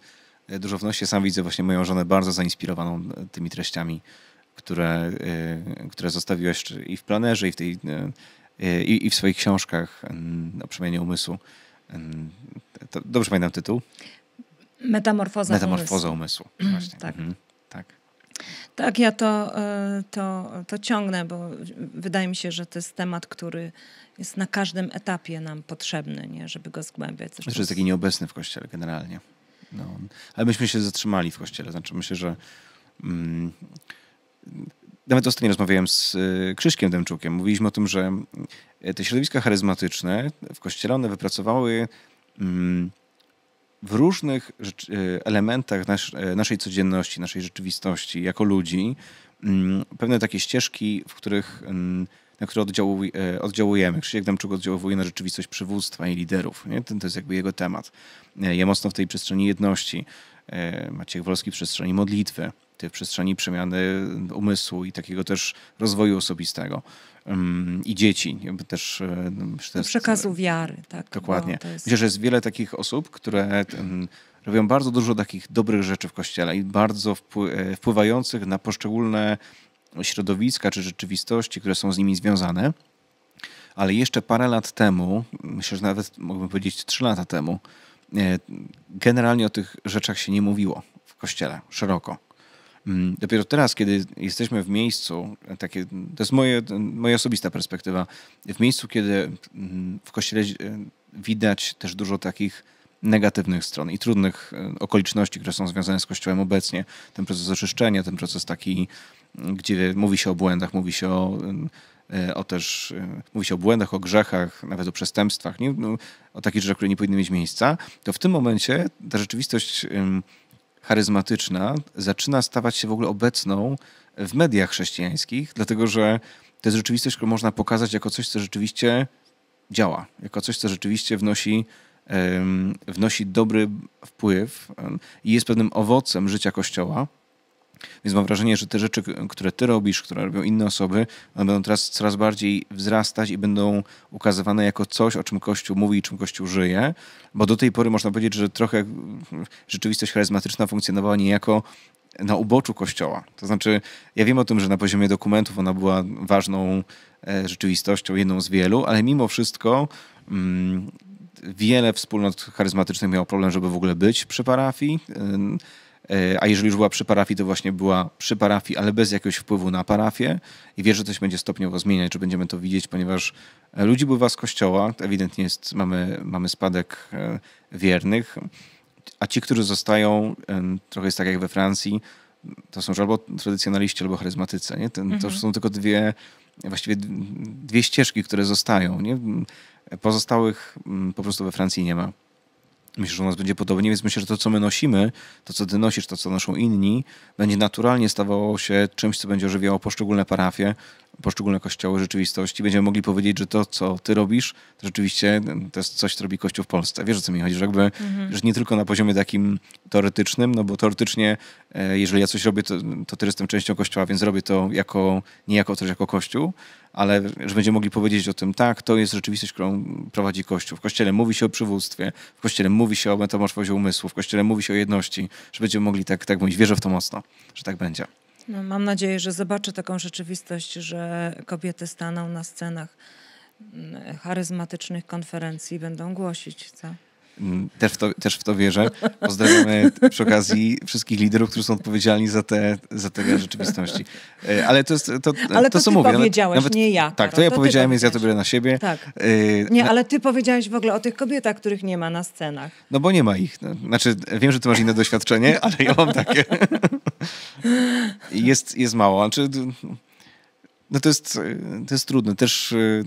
e, dużo wnosi. Sam widzę właśnie moją żonę bardzo zainspirowaną e, tymi treściami, które, które zostawiłeś i w planerze, i w, tej, i, i w swoich książkach mm, o przemianie umysłu. To dobrze pamiętam tytuł? Metamorfoza, Metamorfoza umysłu. umysłu. Właśnie. Mm, tak. Mhm. tak. Tak, ja to, e, to, to ciągnę, bo wydaje mi się, że to jest temat, który jest na każdym etapie nam potrzebny, nie? żeby go zgłębiać. Zresztą... Znaczy jest taki nieobecny w kościele generalnie. No. Ale myśmy się zatrzymali w kościele. Znaczy myślę, że mm, nawet ostatnio rozmawiałem z y, Krzyszkiem Demczukiem. Mówiliśmy o tym, że y, te środowiska charyzmatyczne w kościele one wypracowały mm, w różnych y, elementach naszej codzienności, naszej rzeczywistości jako ludzi mm, pewne takie ścieżki, w których, mm, na które oddziałujemy. Krzysiek Demczuk oddziałuje na rzeczywistość przywództwa i liderów. Nie? Ten to jest jakby jego temat. Ja mocno w tej przestrzeni jedności. Maciek Wolski w przestrzeni modlitwy tej przestrzeni przemiany umysłu i takiego też rozwoju osobistego mm, i dzieci. Też, też no, przekazu wiary, tak. Dokładnie. jest... Myślę, że jest wiele takich osób, które mm, robią bardzo dużo takich dobrych rzeczy w kościele i bardzo e, wpływających na poszczególne środowiska czy rzeczywistości, które są z nimi związane. Ale jeszcze parę lat temu, myślę, że nawet mógłbym powiedzieć trzy lata temu, e, generalnie o tych rzeczach się nie mówiło w kościele szeroko. Mm, dopiero teraz, kiedy jesteśmy w miejscu, takie, to jest moje, moja osobista perspektywa, w miejscu, kiedy mm, w kościele e, widać też dużo takich negatywnych stron i trudnych e, okoliczności, które są związane z Kościołem obecnie. Ten proces oczyszczenia, ten proces taki, mm, gdzie mówi się o błędach, mówi się o, e, o też, mówi się o błędach, o grzechach, nawet o przestępstwach, nie? No, o takich rzeczach, które nie powinny mieć miejsca, to w tym momencie ta rzeczywistość charyzmatyczna zaczyna stawać się w ogóle obecną w mediach chrześcijańskich, dlatego że to jest rzeczywistość, którą można pokazać jako coś, co rzeczywiście działa, jako coś, co rzeczywiście wnosi, wnosi dobry wpływ i jest pewnym owocem życia Kościoła. Więc mam wrażenie, że te rzeczy, które ty robisz, które robią inne osoby, one będą teraz coraz bardziej wzrastać i będą ukazywane jako coś, o czym Kościół mówi i czym Kościół żyje, bo do tej pory można powiedzieć, że trochę rzeczywistość charyzmatyczna funkcjonowała niejako na uboczu Kościoła. To znaczy, ja wiem o tym, że na poziomie dokumentów ona była ważną e, rzeczywistością, jedną z wielu, ale mimo wszystko mm, wiele wspólnot charyzmatycznych miało problem, żeby w ogóle być przy parafii. E, a jeżeli już była przy parafii, to właśnie była przy parafii, ale bez jakiegoś wpływu na parafię i wie, że coś będzie stopniowo zmieniać, czy będziemy to widzieć, ponieważ e, ludzi bywa z kościoła, ewidentnie jest, mamy, mamy spadek e, wiernych, a ci, którzy zostają, trochę jest tak jak we Francji, to są albo tradycjonaliści, albo charyzmatycy. Nie? To, mhm. to są tylko dwie, właściwie dwie ścieżki, które zostają. Nie? Pozostałych mm, po prostu we Francji nie ma myślę, że u nas będzie podobnie, więc myślę, że to, co my nosimy, to, co ty nosisz, to, co noszą inni, będzie naturalnie stawało się czymś, co będzie ożywiało poszczególne parafie, poszczególne kościoły rzeczywistości, będziemy mogli powiedzieć, że to, co ty robisz, to rzeczywiście mm, to jest coś, co robi Kościół w Polsce. Wiesz, o co mi chodzi, że jakby, mhm. że nie tylko na poziomie takim teoretycznym, no bo teoretycznie, e, jeżeli ja coś robię, to, to też jestem częścią Kościoła, więc robię to jako, nie jako coś, jako Kościół, ale że będziemy mogli powiedzieć o tym, tak, to jest rzeczywistość, którą prowadzi Kościół. W Kościele mówi się o przywództwie, w Kościele mówi się o metamorfozie umysłu, w Kościele mówi się o jedności, że będziemy mogli tak, tak mówić, wierzę w to mocno, że tak będzie. No, mam nadzieję, że zobaczę taką rzeczywistość, że kobiety staną na scenach mm, charyzmatycznych konferencji i będą głosić, co? Mm, też w, to, też w to wierzę. Pozdrawiamy przy okazji wszystkich liderów, którzy są odpowiedzialni za te, za te rzeczywistości. E, ale to jest to, ale to, to co ty mówię. powiedziałeś, nawet, nie ja. Tak, to ja to powiedziałem, więc ja to biorę na siebie. Tak. E, nie, ale ty powiedziałeś w ogóle o tych kobietach, których nie ma na scenach. No bo nie ma ich. No, znaczy, wiem, że ty masz inne doświadczenie, ale ja mam takie. jest, jest mało. Znaczy, no to jest, to jest trudne. Też y,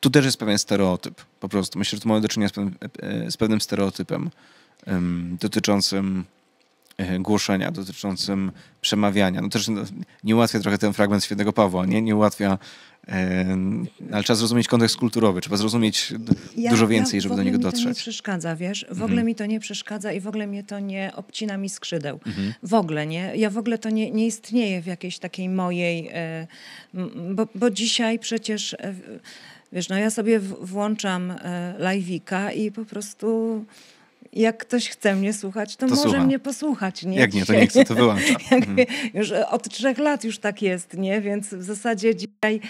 tu też jest pewien stereotyp, po prostu. Myślę, że tu mamy do czynienia z pewnym, e, z pewnym stereotypem um, dotyczącym e, głoszenia, dotyczącym przemawiania. No też no, nie ułatwia trochę ten fragment świętego Pawła, nie? Nie ułatwia, ale trzeba zrozumieć kontekst kulturowy, trzeba zrozumieć ja, dużo więcej, ja żeby do niego dotrzeć. To nie przeszkadza, wiesz? W ogóle mm. mi to nie przeszkadza i w ogóle mnie to nie obcina mi skrzydeł. Mm. W ogóle, nie? Ja w ogóle to nie, nie istnieje w jakiejś takiej mojej... E, bo, bo dzisiaj przecież Wiesz, no ja sobie włączam e, live'ika i po prostu jak ktoś chce mnie słuchać, to, to może słucha. mnie posłuchać. Nie? Jak nie, to nie chce, to wyłącza. Mhm. już od trzech lat już tak jest, nie? więc w zasadzie dzisiaj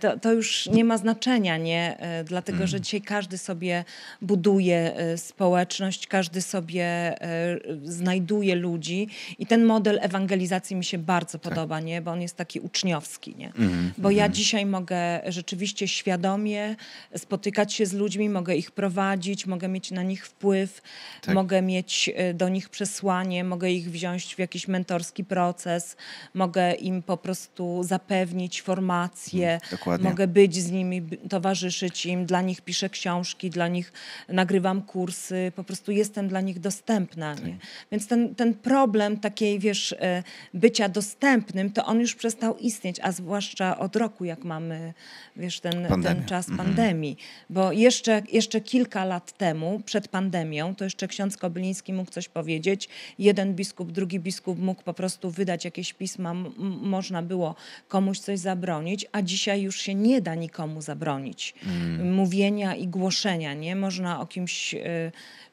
to, to już nie ma znaczenia, nie? E, dlatego że mhm. dzisiaj każdy sobie buduje e, społeczność, każdy sobie e, znajduje ludzi i ten model ewangelizacji mi się bardzo tak. podoba, nie? bo on jest taki uczniowski. Nie? Mhm, bo ja dzisiaj mogę rzeczywiście świadomie spotykać się z ludźmi, mogę ich prowadzić, mogę mieć na nich wpływ, tak. mogę mieć e, do nich przesłanie, mogę ich wziąć w jakiś mentorski proces, mogę im po prostu zapewnić formację, hmm, mogę być z nimi, towarzyszyć im, dla nich piszę książki, dla nich nagrywam kursy, po prostu jestem dla nich dostępna. Tak. Więc ten, ten problem takiej, wiesz, e, bycia dostępnym, to on już przestał istnieć, a zwłaszcza od roku, jak mamy, wiesz, ten, ten czas mhm. pandemii. Mm -hmm. Bo jeszcze, jeszcze kilka lat temu, przed pandemią, to jeszcze jeszcze ksiądz Kobyliński mógł coś powiedzieć. Jeden biskup, drugi biskup mógł po prostu wydać jakieś pisma, można było komuś coś zabronić, a dzisiaj już się nie da nikomu zabronić mm. mówienia i głoszenia. Nie można o kimś. Y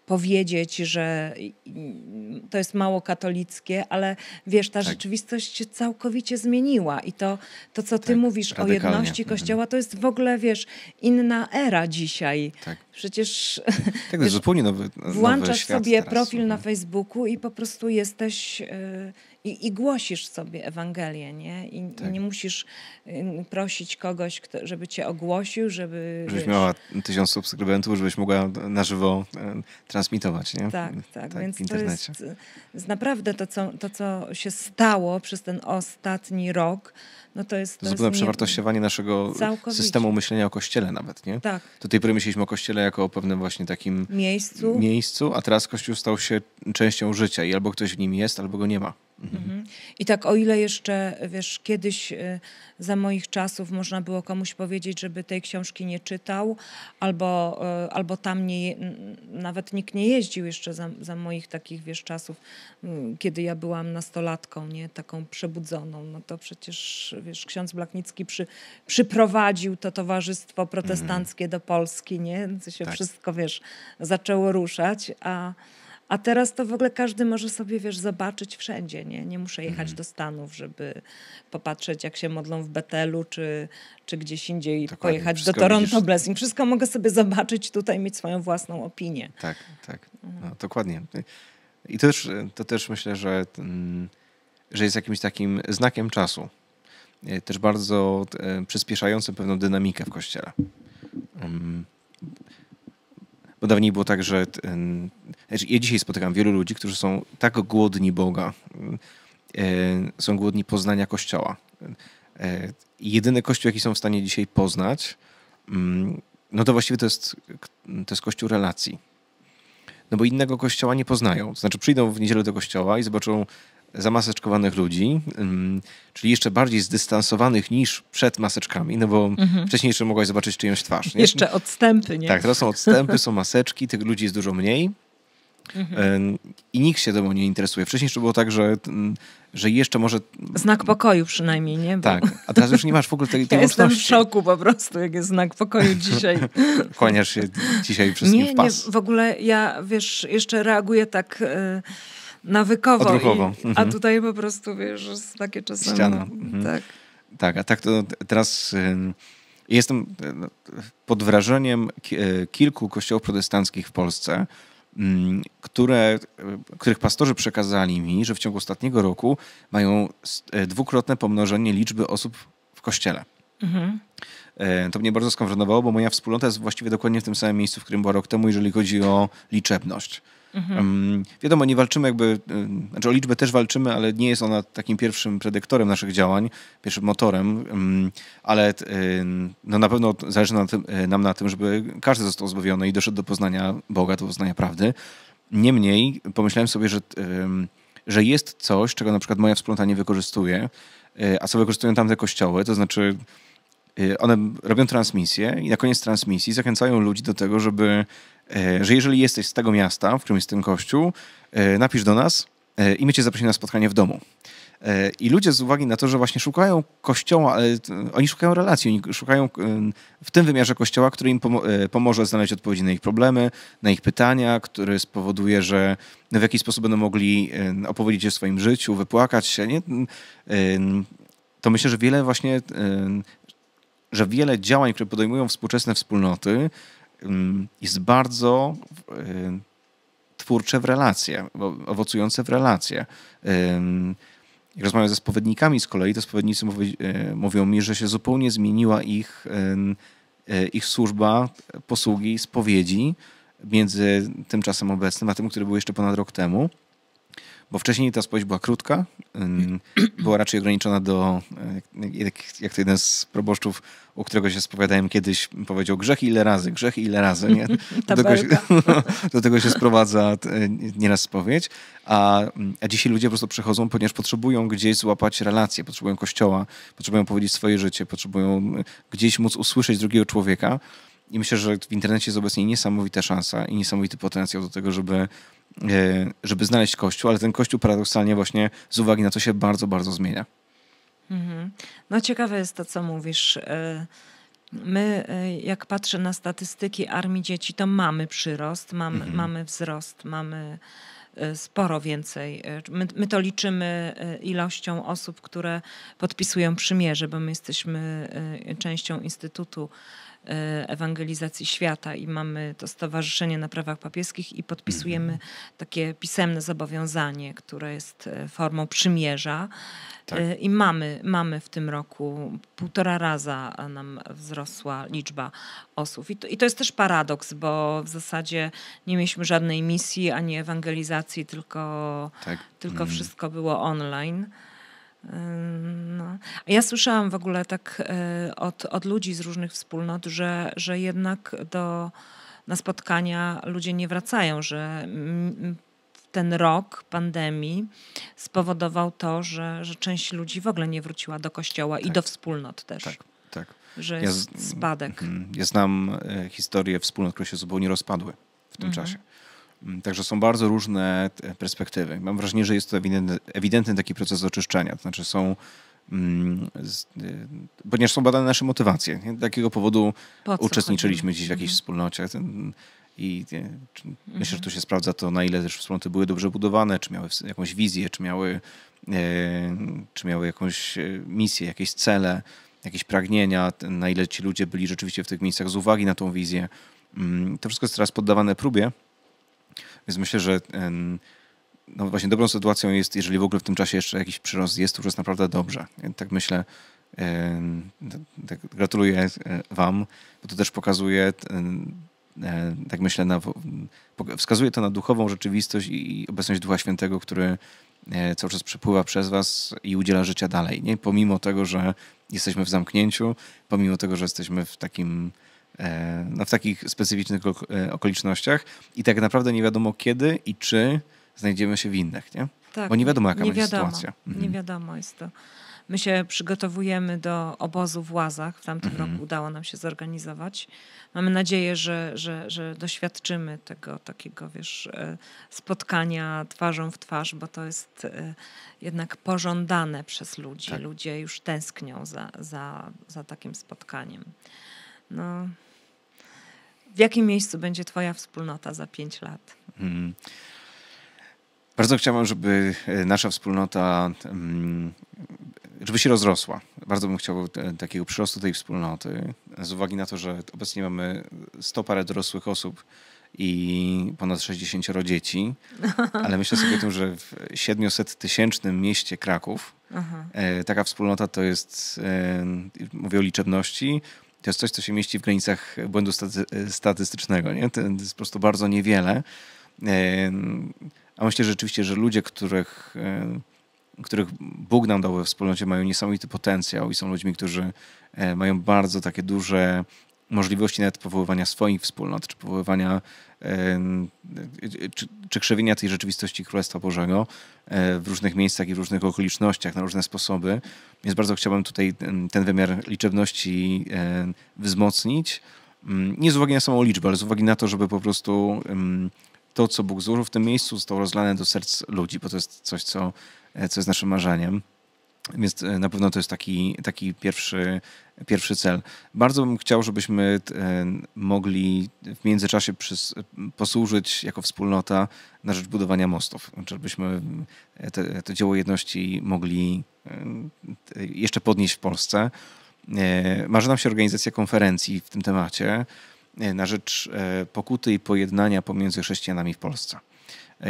powiedzieć, że to jest mało katolickie, ale wiesz, ta tak. rzeczywistość się całkowicie zmieniła i to, to co ty tak, mówisz radykalnie. o jedności mhm. Kościoła, to jest w ogóle, wiesz, inna era dzisiaj. Tak. Przecież tak, wiesz, zupełnie nowy, nowy włączasz sobie teraz. profil na mhm. Facebooku i po prostu jesteś yy, i, i, głosisz sobie Ewangelię, nie? I, tak. i nie musisz prosić kogoś, kto, żeby cię ogłosił, żeby... Żebyś wiesz, miała tysiąc subskrybentów, żebyś mogła na żywo e, transmitować, nie? Tak, mm, tak. tak więc to jest, jest naprawdę to co, to, co się stało przez ten ostatni rok, no to jest. To zupełne przewartościowanie naszego systemu myślenia o kościele nawet, nie? Tak. Do tej pory myśleliśmy o kościele jako o pewnym właśnie takim miejscu. miejscu, a teraz kościół stał się częścią życia i albo ktoś w nim jest, albo go nie ma. Mhm. I tak o ile jeszcze, wiesz, kiedyś y, za moich czasów można było komuś powiedzieć, żeby tej książki nie czytał, albo, y, albo tam nie, nawet nikt nie jeździł jeszcze za, za moich takich, wiesz, czasów, y, kiedy ja byłam nastolatką, nie, taką przebudzoną, no to przecież, wiesz, ksiądz Blachnicki przy, przyprowadził to towarzystwo protestanckie mhm. do Polski, nie, co się tak. wszystko, wiesz, zaczęło ruszać, a a teraz to w ogóle każdy może sobie, wiesz, zobaczyć wszędzie, nie? Nie muszę jechać mhm. do Stanów, żeby popatrzeć, jak się modlą w Betelu, czy, czy gdzieś indziej Dokładnie. pojechać Wszystko do Toronto widzisz... Blessing. Wszystko mogę sobie zobaczyć tutaj, mieć swoją własną opinię. Tak, tak. Mhm. No, dokładnie. I to też, to też myślę, że, mm, że jest jakimś takim znakiem czasu. E, też bardzo e, przyspieszającym pewną dynamikę w kościele. Mm. Bo dawniej było tak, że znaczy, ja dzisiaj spotykam wielu ludzi, którzy są tak głodni Boga, e, są głodni poznania Kościoła. E, jedyny Kościół, jaki są w stanie dzisiaj poznać, mm, no to właściwie to jest, to jest Kościół relacji. No bo innego Kościoła nie poznają. To znaczy przyjdą w niedzielę do Kościoła i zobaczą zamaseczkowanych ludzi, czyli jeszcze bardziej zdystansowanych niż przed maseczkami, no bo mhm. wcześniej jeszcze mogłaś zobaczyć czyjąś twarz. Nie? Jeszcze odstępy, nie? Tak, teraz są odstępy, są maseczki, tych ludzi jest dużo mniej. Mhm. I nikt się mnie nie interesuje. Wcześniej jeszcze było tak, że, mm, że jeszcze może. Znak pokoju przynajmniej, nie? Bo... Tak, a teraz już nie masz w ogóle tej, tej ja Jestem w szoku po prostu, jak jest znak pokoju dzisiaj. Kłaniasz się dzisiaj przez nie, w pas. Nie, w ogóle ja, wiesz, jeszcze reaguję tak. Y nawykowo. I, mhm. A tutaj po prostu, wiesz, jest takie czasami... Ściana. Mhm. Tak. tak, a tak to teraz... Jestem no, pod wrażeniem e, kilku kościołów protestanckich w Polsce, które, e, których pastorzy przekazali mi, że w ciągu ostatniego roku mają e, dwukrotne pomnożenie liczby osób w kościele. Mhm. To mnie bardzo skonfrontowało, bo moja wspólnota jest właściwie dokładnie w tym samym miejscu, w którym była rok temu, jeżeli chodzi o liczebność. Mhm. Wiadomo, nie walczymy jakby, znaczy o liczbę też walczymy, ale nie jest ona takim pierwszym predyktorem naszych działań, pierwszym motorem, ale e, no na pewno zależy e, nam, na tym, żeby każdy został zbawiony i doszedł do poznania Boga, do poznania prawdy. Niemniej pomyślałem sobie, że, że jest coś, czego na przykład moja wspólnota nie wykorzystuje, e, a co wykorzystują tamte kościoły, to znaczy one robią transmisję i na koniec transmisji zachęcają ludzi do tego, żeby E, że jeżeli jesteś z tego miasta, w którym jest ten kościół, e, napisz do nas e, i my cię zaprosimy na spotkanie w domu. I ludzie z uwagi na to, że właśnie szukają kościoła, ale oni szukają relacji, oni szukają w tym wymiarze kościoła, który im pomoże znaleźć odpowiedzi na ich problemy, na ich pytania, który spowoduje, że no, w jakiś sposób będą mogli opowiedzieć o swoim życiu, wypłakać się. Nie? Mm, to myślę, że wiele właśnie, że wiele działań, które podejmują współczesne wspólnoty, Mm, jest bardzo y, twórcze w relacje, owocujące w relacje. Rozmawiam ze spowiednikami z kolei, to spowiednicy mówi, y, mówią mi, że się zupełnie zmieniła ich, y, ich służba posługi, spowiedzi między tym czasem obecnym, a tym, który był jeszcze ponad rok temu. Bo wcześniej ta spowiedź była krótka, była raczej ograniczona do, e, jak, jak to jeden z proboszczów, u którego się spowiadałem kiedyś, powiedział grzech ile razy, grzech ile razy. Nie? Do, tego się, do tego się sprowadza e, nieraz spowiedź. A, a dzisiaj ludzie po prostu przychodzą, ponieważ potrzebują gdzieś złapać relacje, potrzebują kościoła, potrzebują powiedzieć swoje życie, potrzebują gdzieś móc usłyszeć drugiego człowieka. I myślę, że w internecie jest obecnie niesamowita szansa i niesamowity potencjał do tego, żeby E, żeby znaleźć kościół, ale ten kościół paradoksalnie właśnie z uwagi na to się bardzo, bardzo zmienia. Mhm. No ciekawe jest to, co mówisz. E, my, e, jak patrzę na statystyki armii dzieci, to mamy przyrost, mamy, mhm. mamy wzrost, mamy sporo więcej. My, my, to liczymy ilością osób, które podpisują przymierze, bo my jesteśmy częścią Instytutu E, ewangelizacji świata i mamy to Stowarzyszenie na Prawach Papieskich i podpisujemy mhm. takie pisemne zobowiązanie, które jest e, formą przymierza. Tak. E, I mamy, mamy w tym roku półtora raza nam wzrosła liczba osób. I to, I to jest też paradoks, bo w zasadzie nie mieliśmy żadnej misji ani ewangelizacji, tylko, tak. tylko mm. wszystko było online. No. Ja słyszałam w ogóle tak e, od, od ludzi z różnych wspólnot, że, że jednak do, na spotkania ludzie nie wracają, że ten rok pandemii spowodował to, że, że część ludzi w ogóle nie wróciła do kościoła tak. i do wspólnot też. Tak, tak. Że jest ja z, spadek. Mhm. Ja znam e, historię wspólnot, które się zupełnie rozpadły w tym mhm. czasie. Mm, także są bardzo różne e, perspektywy. Mam wrażenie, że jest to ewidentny, taki proces oczyszczenia. To znaczy są mm, e, ponieważ są badane nasze motywacje. Nie? Jakiego powodu uczestniczyliśmy gdzieś dziś w jakiejś mhm. wspólnocie i nie, mhm. myślę, że tu się sprawdza to, na ile też wspólnoty były dobrze budowane, czy miały jakąś wizję, czy miały, e, czy miały jakąś e, misję, jakieś cele, jakieś pragnienia, na ile ci ludzie byli rzeczywiście w tych miejscach z uwagi na tą wizję. Mm, to wszystko jest teraz poddawane próbie więc myślę, że no właśnie dobrą sytuacją jest, jeżeli w ogóle w tym czasie jeszcze jakiś przyrost jest, to już jest naprawdę dobrze. Tak myślę. Tak gratuluję e, Wam, bo to też pokazuje, e, tak myślę, na, wskazuje to na duchową rzeczywistość i obecność Ducha Świętego, który e, cały czas przepływa przez Was i udziela życia dalej. Nie? Pomimo tego, że jesteśmy w zamknięciu, pomimo tego, że jesteśmy w takim E, no, w takich specyficznych e, okolicznościach i tak naprawdę nie wiadomo kiedy i czy znajdziemy się w innych, nie? Tak, Bo nie wiadomo, jaka nie będzie wiadomo, sytuacja. Mhm. Nie wiadomo jest to. My się przygotowujemy do obozu w Łazach. W tamtym mhm. roku udało nam się zorganizować. Mamy nadzieję, że, że, że doświadczymy tego takiego, wiesz, e, spotkania twarzą w twarz, bo to jest jednak pożądane przez ludzi. Tak. Ludzie już tęsknią za, za, za takim spotkaniem. No, w jakim miejscu będzie Twoja wspólnota za pięć lat? Hmm. Bardzo chciałbym, żeby e, nasza wspólnota, mm, żeby się rozrosła. Bardzo bym chciał e, takiego przyrostu tej wspólnoty, z uwagi na to, że obecnie mamy 100 parę dorosłych osób i ponad 60 dzieci, ale myślę sobie o tym, że w 700 tysięcznym mieście Kraków Aha. E, taka wspólnota to jest, mówię o liczebności, to jest coś, co się mieści w granicach błędu staty statystycznego. Nie? To jest po prostu bardzo niewiele. A myślę że rzeczywiście, że ludzie, których, których Bóg nam dał we wspólnocie, mają niesamowity potencjał i są ludźmi, którzy e, mają bardzo takie duże możliwości nawet powoływania swoich wspólnot, czy powoływania, e, e, czy, czy krzewienia tej rzeczywistości Królestwa Bożego e, w różnych miejscach i w różnych okolicznościach, na różne sposoby. Więc bardzo chciałbym tutaj ten, wymiar liczebności wzmocnić. Nie z uwagi na samą liczbę, ale z uwagi na to, żeby po prostu to, co Bóg złożył w tym miejscu, zostało rozlane do serc ludzi, bo to jest coś, co, co jest naszym marzeniem. Więc e, na pewno to jest taki, taki pierwszy, pierwszy cel. Bardzo bym chciał, żebyśmy e, mogli w międzyczasie e, posłużyć jako wspólnota na rzecz budowania mostów. Znaczy, żebyśmy te, to dzieło jedności mogli jeszcze podnieść w Polsce. Marzy nam się organizacja konferencji w tym temacie na rzecz pokuty i pojednania pomiędzy chrześcijanami w Polsce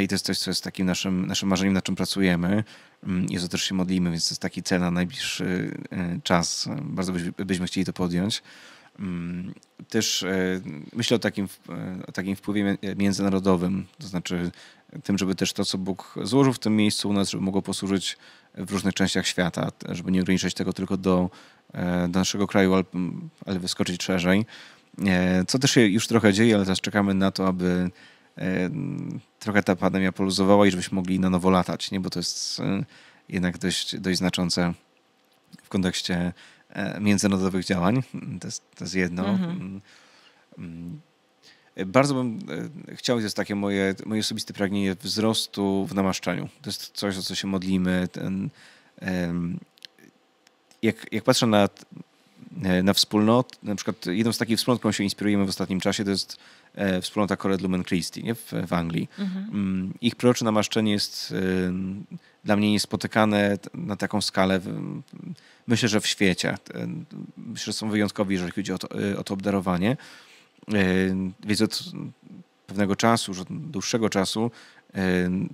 i to jest coś, co jest takim naszym, naszym marzeniem, na czym pracujemy mm, i za też się modlimy, więc to jest taki cel na najbliższy e, czas. Bardzo byśmy chcieli to podjąć. Mm, też e, myślę o takim, e, o takim wpływie międzynarodowym, to znaczy tym, żeby też to, co Bóg złożył w tym miejscu u nas, żeby mogło posłużyć w różnych częściach świata, żeby nie ograniczać tego tylko do, do naszego kraju, ale, ale wyskoczyć szerzej. Co też się już trochę dzieje, ale teraz czekamy na to, aby trochę ta pandemia poluzowała i żebyśmy mogli na nowo latać, nie? bo to jest e, jednak dość, dość znaczące w kontekście e, międzynarodowych działań. To jest, to jest jedno. Mhm. Mm. Bardzo bym e, chciał, to jest takie moje, moje osobiste pragnienie wzrostu w namaszczeniu. To jest coś, o co się modlimy. Ten, jak, jak patrzę na, na wspólnot, na przykład jedną z takich wspólnot, którą się inspirujemy w ostatnim czasie, to jest E, wspólnota Cored Lumen Christi nie? W, w Anglii. Mhm. Mm, ich prorocze namaszczenie jest y, dla mnie niespotykane na taką skalę. Myślę, że w świecie. Y, myślę, że są wyjątkowi, jeżeli chodzi o to, y, o to obdarowanie. Więc od pewnego czasu, już od dłuższego czasu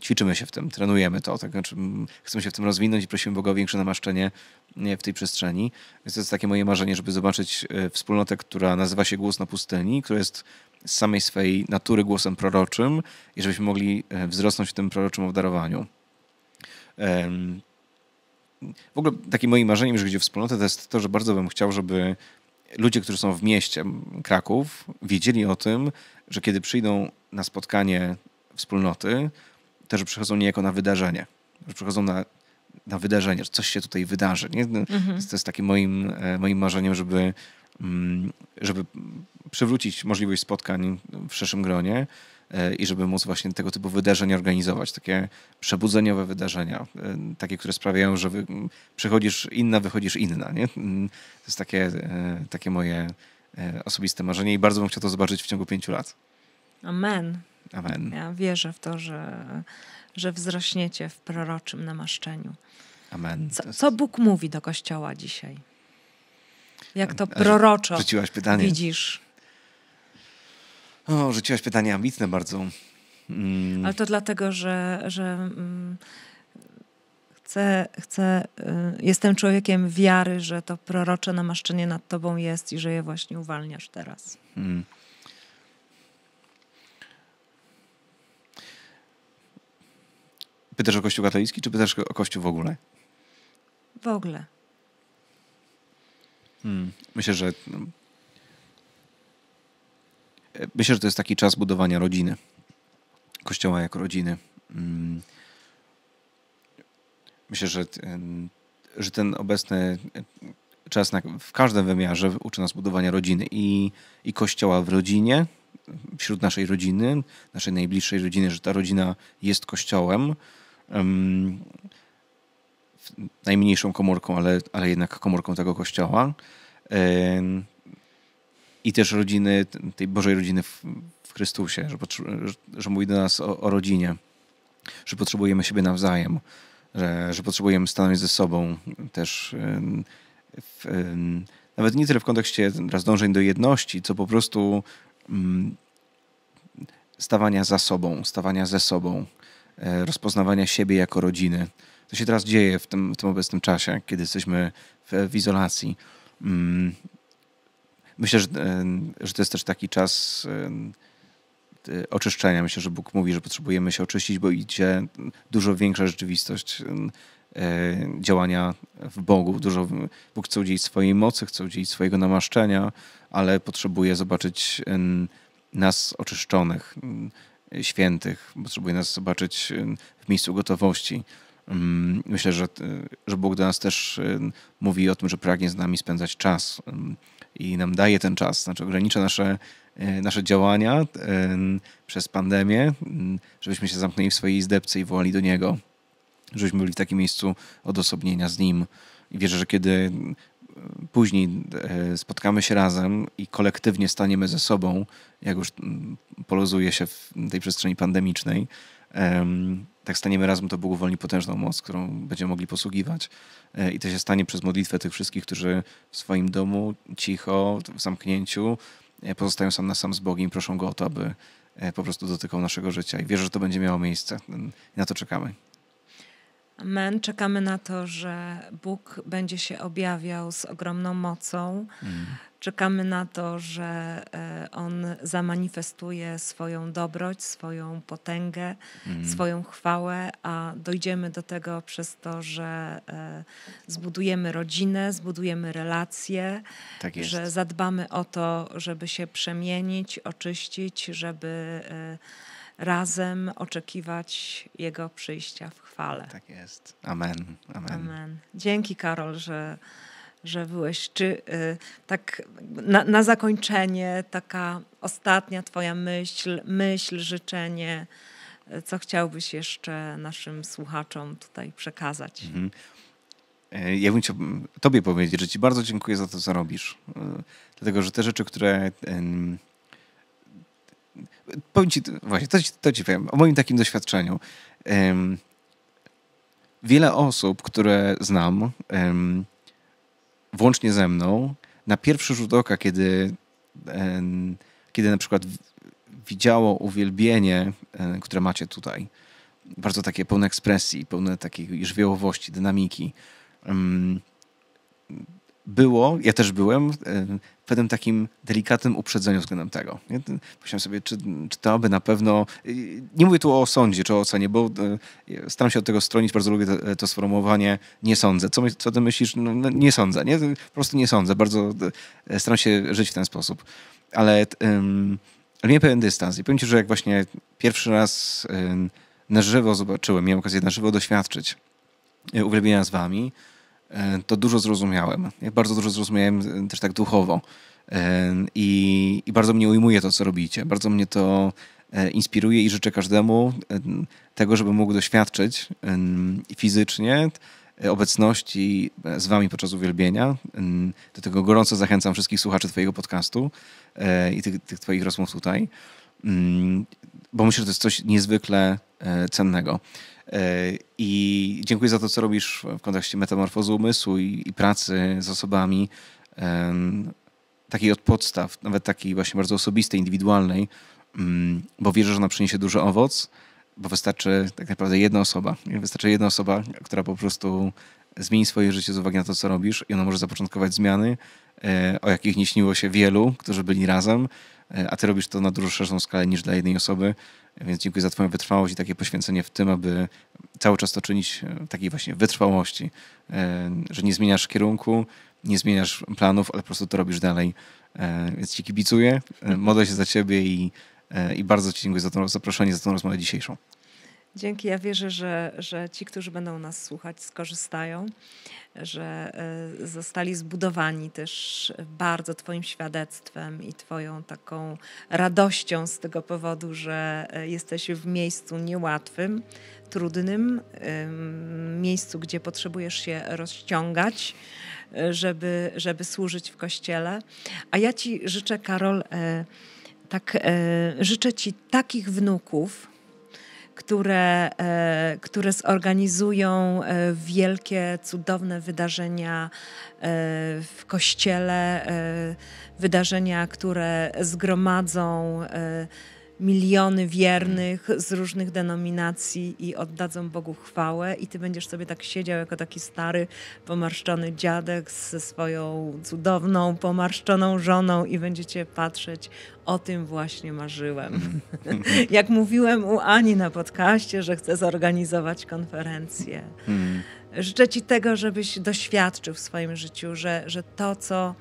ćwiczymy się w tym, trenujemy to, tak? Znaczy, chcemy się w tym rozwinąć i prosimy Boga o większe namaszczenie w tej przestrzeni. Więc to jest takie moje marzenie, żeby zobaczyć wspólnotę, która nazywa się Głos na pustyni, która jest z samej swej natury głosem proroczym i żebyśmy mogli e, wzrosnąć w tym proroczym obdarowaniu. W ogóle takim moim marzeniem, jeżeli chodzi o wspólnotę, to jest to, że bardzo bym chciał, żeby ludzie, którzy są w mieście Kraków, wiedzieli o tym, że kiedy przyjdą na spotkanie wspólnoty, to że przychodzą niejako na wydarzenie, że przychodzą na na wydarzenie, że coś się tutaj wydarzy. Nie? No, mhm. To jest takim moim, e, moim marzeniem, żeby, mm, żeby przywrócić możliwość spotkań w szerszym gronie e, i żeby móc właśnie tego typu wydarzenia organizować, takie przebudzeniowe wydarzenia, e, takie, które sprawiają, że przychodzisz inna, wychodzisz inna. Nie? Mm, to jest takie, takie moje osobiste marzenie i bardzo bym chciał to zobaczyć w ciągu pięciu lat. Amen. Amen. Ja wierzę w to, że że wzrośniecie w proroczym namaszczeniu. Amen. Co, co Bóg mówi do Kościoła dzisiaj? Jak to proroczo rzuciłaś pytanie. widzisz? O, rzuciłaś pytanie ambitne bardzo. Mm. Ale to dlatego, że, że mm, chcę, chcę, y, jestem człowiekiem wiary, że to prorocze namaszczenie nad tobą jest i że je właśnie uwalniasz teraz. Mm. Pytasz o Kościół katolicki, czy pytasz o Kościół w ogóle? W ogóle. Hmm. Myślę, że. No, e, myślę, że to jest taki czas budowania rodziny. Kościoła jako rodziny. Hmm. Myślę, że, ten, że ten obecny e, czas na, w każdym wymiarze uczy nas budowania rodziny i, i kościoła w rodzinie, wśród naszej rodziny, naszej najbliższej rodziny, że ta rodzina jest kościołem um, najmniejszą komórką, ale, ale jednak komórką tego kościoła. Um, I też rodziny, tej Bożej rodziny w, w Chrystusie, że, że, że, mówi do nas o, o, rodzinie, że potrzebujemy siebie nawzajem, że, że potrzebujemy stanąć ze sobą też. W, nawet nie tyle w kontekście raz dążeń do jedności, co po prostu mm, stawania za sobą, stawania ze sobą. E, rozpoznawania siebie jako rodziny. To się teraz dzieje w tym, w tym obecnym czasie, kiedy jesteśmy w, w izolacji. Mm, myślę, że, e, że to jest też taki czas e, oczyszczenia. Myślę, że Bóg mówi, że potrzebujemy się oczyścić, bo idzie dużo większa rzeczywistość działania w Bogu. Dużo, Bóg chce udzielić swojej mocy, chce udzielić swojego namaszczenia, ale potrzebuje zobaczyć nas oczyszczonych, świętych. Potrzebuje nas zobaczyć y, w miejscu gotowości. Mm, myślę, że, y, że Bóg do nas też y, mówi o tym, że pragnie z nami spędzać czas i nam daje ten czas, znaczy ogranicza nasze, nasze działania przez pandemię, żebyśmy się zamknęli w swojej izdebce i wołali do Niego, żebyśmy byli w takim miejscu odosobnienia z Nim. I wierzę, że kiedy później e, spotkamy się razem i kolektywnie staniemy ze sobą, jak już mm, poluzuje się w tej przestrzeni pandemicznej, tak staniemy razem, to Bóg uwolni potężną moc, którą będziemy mogli posługiwać. E, I to się stanie przez modlitwę tych wszystkich, którzy w swoim domu, cicho, w zamknięciu, e, pozostają sam na sam z Bogiem i proszą Go o to, aby po prostu dotykał naszego życia. I wierzę, że to będzie miało miejsce. I na to czekamy. Amen. Czekamy na to, że Bóg będzie się objawiał z ogromną mocą. Mm. Czekamy na to, że e, On zamanifestuje swoją dobroć, swoją potęgę, mm. swoją chwałę, a dojdziemy do tego przez to, że e, zbudujemy rodzinę, zbudujemy relacje, tak że zadbamy o to, żeby się przemienić, oczyścić, żeby e, razem oczekiwać Jego przyjścia w chwale. Tak jest. Amen. Amen. Amen. Dzięki, Karol, że, że byłeś. Czy y, tak na, na zakończenie taka ostatnia Twoja myśl, myśl, życzenie, y, co chciałbyś jeszcze naszym słuchaczom tutaj przekazać? Mhm. Y, ja bym chciał mm, Tobie powiedzieć, że Ci bardzo dziękuję za to, co robisz. Y, dlatego, że te rzeczy, które powiem ci, właśnie, to, to ci powiem, o moim takim doświadczeniu. Um, wiele osób, które znam, um, włącznie ze mną, na pierwszy rzut oka, kiedy, um, kiedy na przykład widziało uwielbienie, e, które macie tutaj, bardzo takie pełne ekspresji, pełne takiej żywiołowości, dynamiki, było, ja też byłem e, w pewnym takim delikatnym uprzedzeniu względem tego. Ja myślałem sobie, czy, czy to aby na pewno... Nie mówię tu o sądzie czy o ocenie, bo e, staram się od tego stronić, bardzo lubię to, e, to sformułowanie nie sądzę. Co, co ty myślisz? No, no, nie sądzę, nie? Po prostu nie sądzę. Bardzo staram się żyć w ten sposób. Ale, um, ale miałem pewien dystans i powiem ci, że jak właśnie pierwszy raz na żywo zobaczyłem, miałem okazję na żywo doświadczyć uwielbienia z wami, E, to dużo zrozumiałem. Ja bardzo dużo zrozumiałem e, też tak duchowo. E, I, I, bardzo mnie ujmuje to, co robicie. Bardzo mnie to inspiruje i życzę każdemu tego, żeby mógł doświadczyć fizycznie obecności z wami podczas uwielbienia. Do tego gorąco zachęcam wszystkich słuchaczy twojego podcastu i tych, tych twoich rozmów tutaj, bo myślę, że to jest coś niezwykle cennego. E, I dziękuję za to, co robisz w kontekście metamorfozy umysłu i, i pracy z osobami takiej od podstaw, nawet takiej właśnie bardzo osobistej, indywidualnej, mm, bo wierzę, że ona przyniesie duży owoc, bo wystarczy tak naprawdę jedna osoba. Wystarczy jedna osoba, która po prostu zmieni swoje życie z uwagi na to, co robisz i ona może zapoczątkować zmiany, e, o jakich nie śniło się wielu, którzy byli razem, e, a ty robisz to na dużo szerszą skalę niż dla jednej osoby. Więc dziękuję za Twoją wytrwałość i takie poświęcenie w tym, aby cały czas to czynić e, takiej właśnie wytrwałości, e, że nie zmieniasz kierunku, nie zmieniasz planów, ale po prostu to robisz dalej. E, więc Ci kibicuję, modlę się za Ciebie i, i bardzo Ci dziękuję za to zaproszenie, za tą rozmowę dzisiejszą. Dzięki. Ja wierzę, że, że ci, którzy będą nas słuchać, skorzystają, że e, zostali zbudowani też bardzo Twoim świadectwem i Twoją taką radością z tego powodu, że e, jesteś w miejscu niełatwym, trudnym, miejscu, gdzie potrzebujesz się rozciągać, e, żeby, żeby służyć w kościele. A ja Ci życzę, Karol, tak, życzę Ci takich wnuków, które, e, które zorganizują e, wielkie, cudowne wydarzenia e, w kościele, wydarzenia, które zgromadzą miliony wiernych z różnych denominacji i oddadzą Bogu chwałę i ty będziesz sobie tak siedział jako taki stary, pomarszczony dziadek ze swoją cudowną, pomarszczoną żoną i będziecie patrzeć, o tym właśnie marzyłem. Jak mówiłem u Ani na podcaście, że chcę zorganizować konferencję. Hmm. Życzę ci tego, żebyś doświadczył w swoim życiu, że, że to, co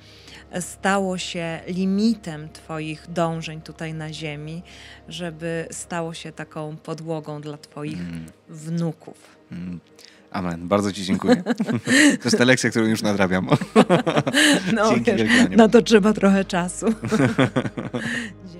stało się limitem Twoich dążeń tutaj na Ziemi, żeby stało się taką podłogą dla Twoich mm. wnuków. Mm. Amen. Bardzo Ci dziękuję. To jest ta lekcja, którą już nadrabiam. No, Dzięki wiesz, na to trzeba trochę czasu.